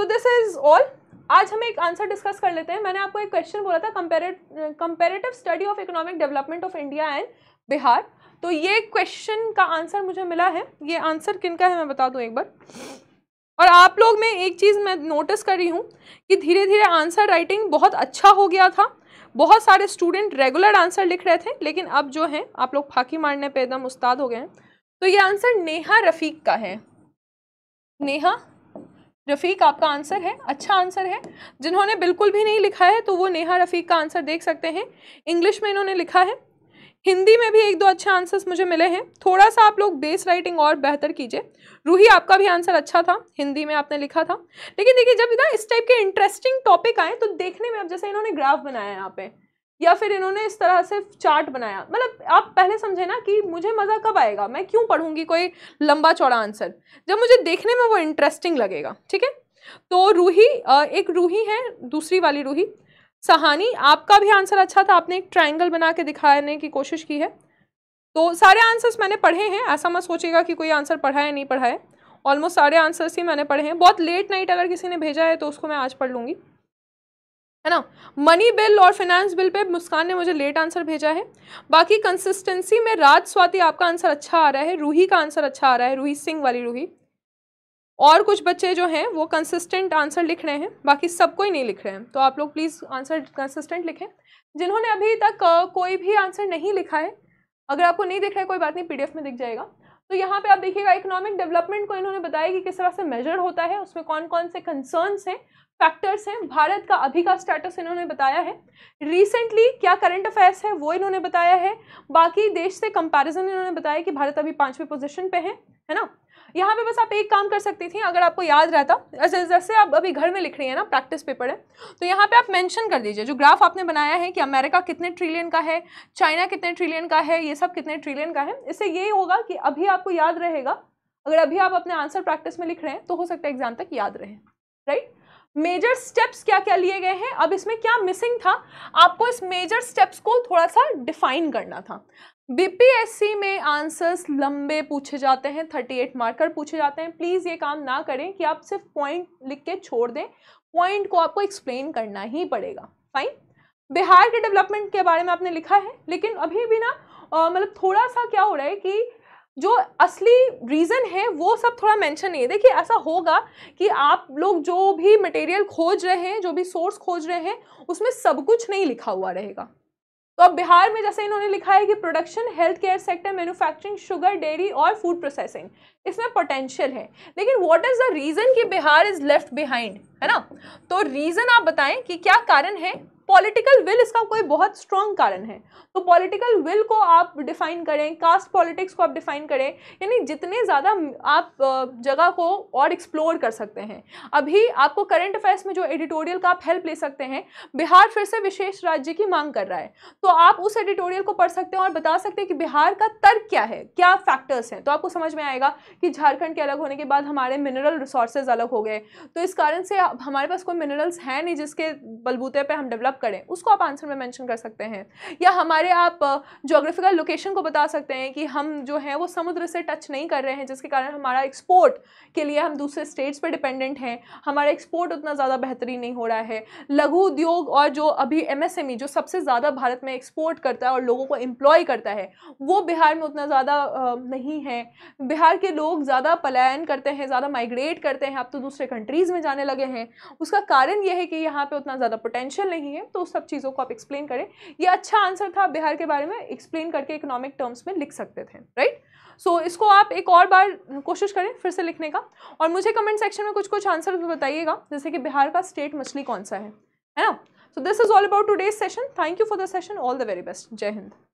तो दिस इज ऑल आज हम एक आंसर डिस्कस कर लेते हैं मैंने आपको एक क्वेश्चन बोला था comparative study of economic development of India and Bihar तो ये क्वेश्चन का आंसर मुझे मिला है ये आंसर किन का है मैं बता दूँ एक बार और आप लोग में एक चीज़ मैं नोटिस कर रही हूँ कि धीरे धीरे आंसर राइटिंग बहुत अच्छा हो गया था बहुत सारे स्टूडेंट रेगुलर आंसर लिख रहे थे लेकिन अब जो है आप लोग फाकी मारने पे एकदम उस्ताद हो गए हैं तो ये आंसर नेहा रफ़ीक का है नेहा रफ़ीक आपका आंसर है अच्छा आंसर है जिन्होंने बिल्कुल भी नहीं लिखा है तो वो नेहा रफ़ीक का आंसर देख सकते हैं इंग्लिश में इन्होंने लिखा है हिंदी में भी एक दो अच्छे आंसर्स मुझे मिले हैं थोड़ा सा आप लोग बेस राइटिंग और बेहतर कीजिए रूही आपका भी आंसर अच्छा था हिंदी में आपने लिखा था लेकिन देखिए जब इधर इस टाइप के इंटरेस्टिंग टॉपिक आए तो देखने में अब जैसे इन्होंने ग्राफ बनाया है यहाँ पे या फिर इन्होंने इस तरह से चार्ट बनाया मतलब आप पहले समझे ना कि मुझे मज़ा कब आएगा मैं क्यों पढ़ूंगी कोई लंबा चौड़ा आंसर जब मुझे देखने में वो इंटरेस्टिंग लगेगा ठीक है तो रूही एक रूही है दूसरी वाली रूही सहानी आपका भी आंसर अच्छा था आपने एक ट्राइंगल बना के दिखाने की कोशिश की है तो सारे आंसर्स मैंने पढ़े हैं ऐसा मत सोचेगा कि कोई आंसर पढ़ा है नहीं पढ़ा है ऑलमोस्ट सारे आंसर्स ही मैंने पढ़े हैं बहुत लेट नाइट अगर किसी ने भेजा है तो उसको मैं आज पढ़ लूँगी है ना मनी बिल और फाइनेंस बिल पे मुस्कान ने मुझे लेट आंसर भेजा है बाकी कंसिस्टेंसी में राज स्वाति आपका आंसर अच्छा आ रहा है रूही का आंसर अच्छा आ रहा है रूही सिंह वाली रूही और कुछ बच्चे जो हैं वो कंसिस्टेंट आंसर लिख रहे हैं बाकी सबको ही नहीं लिख रहे हैं तो आप लोग प्लीज़ आंसर कंसिस्टेंट लिखें जिन्होंने अभी तक कोई भी आंसर नहीं लिखा है अगर आपको नहीं दिख रहा है कोई बात नहीं पीडीएफ में दिख जाएगा तो यहाँ पे आप देखिएगा इकोनॉमिक डेवलपमेंट को इन्होंने बताया कि किस तरह से मेजर होता है उसमें कौन कौन से कंसर्न्स हैं फैक्टर्स हैं भारत का अभी का स्टेटस इन्होंने बताया है रिसेंटली क्या करंट अफेयर्स है वो इन्होंने बताया है बाकी देश से कंपैरिजन इन्होंने बताया कि भारत अभी पाँचवें पोजीशन पे है है ना यहाँ पे बस आप एक काम कर सकती थी अगर आपको याद रहता जैसे आप अभी घर में लिख रही है ना प्रैक्टिस पेपर है तो यहाँ पे आप मेंशन कर दीजिए जो ग्राफ आपने बनाया है कि अमेरिका कितने ट्रिलियन का है चाइना कितने ट्रिलियन का है ये सब कितने ट्रिलियन का है इससे ये होगा कि अभी आपको याद रहेगा अगर अभी आप अपने आंसर प्रैक्टिस में लिख रहे हैं तो हो सकता है एग्जाम तक याद रहे राइट मेजर स्टेप्स क्या क्या लिए गए हैं अब इसमें क्या मिसिंग था आपको इस मेजर स्टेप्स को थोड़ा सा डिफाइन करना था बीपीएससी में आंसर्स लंबे पूछे जाते हैं 38 मार्कर पूछे जाते हैं प्लीज़ ये काम ना करें कि आप सिर्फ पॉइंट लिख के छोड़ दें पॉइंट को आपको एक्सप्लेन करना ही पड़ेगा फाइन बिहार के डेवलपमेंट के बारे में आपने लिखा है लेकिन अभी भी ना मतलब थोड़ा सा क्या हो रहा है कि जो असली रीज़न है वो सब थोड़ा मेंशन नहीं है देखिए ऐसा होगा कि आप लोग जो भी मटेरियल खोज रहे हैं जो भी सोर्स खोज रहे हैं उसमें सब कुछ नहीं लिखा हुआ रहेगा तो अब बिहार में जैसे इन्होंने लिखा है कि production health care sector manufacturing sugar dairy और फूड प्रोसेसिंग इसमें पोटेंशियल है लेकिन व्हाट इज़ द रीज़न कि बिहार इज़ लेफ्ट बिहाइंड है ना तो रीज़न आप बताएं कि क्या कारण है पॉलिटिकल विल इसका कोई बहुत स्ट्रॉन्ग कारण है तो पॉलिटिकल विल को आप डिफाइन करें कास्ट पॉलिटिक्स को आप डिफाइन करें यानी जितने ज़्यादा आप जगह को और एक्सप्लोर कर सकते हैं अभी आपको करंट अफेयर्स में जो एडिटोरियल का आप हेल्प ले सकते हैं बिहार फिर से विशेष राज्य की मांग कर रहा है तो आप उस एडिटोरियल को पढ़ सकते हैं और बता सकते हैं कि बिहार का तर्क क्या है क्या फैक्टर्स हैं तो आपको समझ में आएगा कि झारखंड के अलग होने के बाद हमारे मिनरल रिसोर्सेज अलग हो गए तो इस कारण से हमारे पास कोई मिनरल्स हैं नहीं जिसके बलबूते पर हम डेवलप करें उसको आप आंसर में मैंशन कर सकते हैं या हमारे आप जोग्राफिकल लोकेशन को बता सकते हैं कि हम जो हैं वो समुद्र से टच नहीं कर रहे हैं जिसके कारण हमारा एक्सपोर्ट के लिए हम दूसरे स्टेट्स पर डिपेंडेंट हैं हमारा एक्सपोर्ट उतना ज़्यादा बेहतरीन नहीं हो रहा है लघु उद्योग और जो अभी ई e, जो सबसे ज़्यादा भारत में एक्सपोर्ट करता है और लोगों को एम्प्लॉय करता है वो बिहार में उतना ज़्यादा नहीं है बिहार के लोग ज़्यादा पलायन करते हैं ज़्यादा माइग्रेट करते हैं अब तो दूसरे कंट्रीज़ में जाने लगे हैं उसका कारण यह है कि यहाँ पर उतना ज़्यादा पोटेंशियल नहीं है तो उस सब चीज़ों को आप एक्सप्लेन करें ये अच्छा आंसर था बिहार के बारे में एक्सप्लेन करके इकोनॉमिक टर्म्स में लिख सकते थे राइट सो so, इसको आप एक और बार कोशिश करें फिर से लिखने का और मुझे कमेंट सेक्शन में कुछ कुछ आंसर बताइएगा जैसे कि बिहार का स्टेट मछली कौन सा है है ना so this is all about today's session thank you for the session all the very best Jai Hind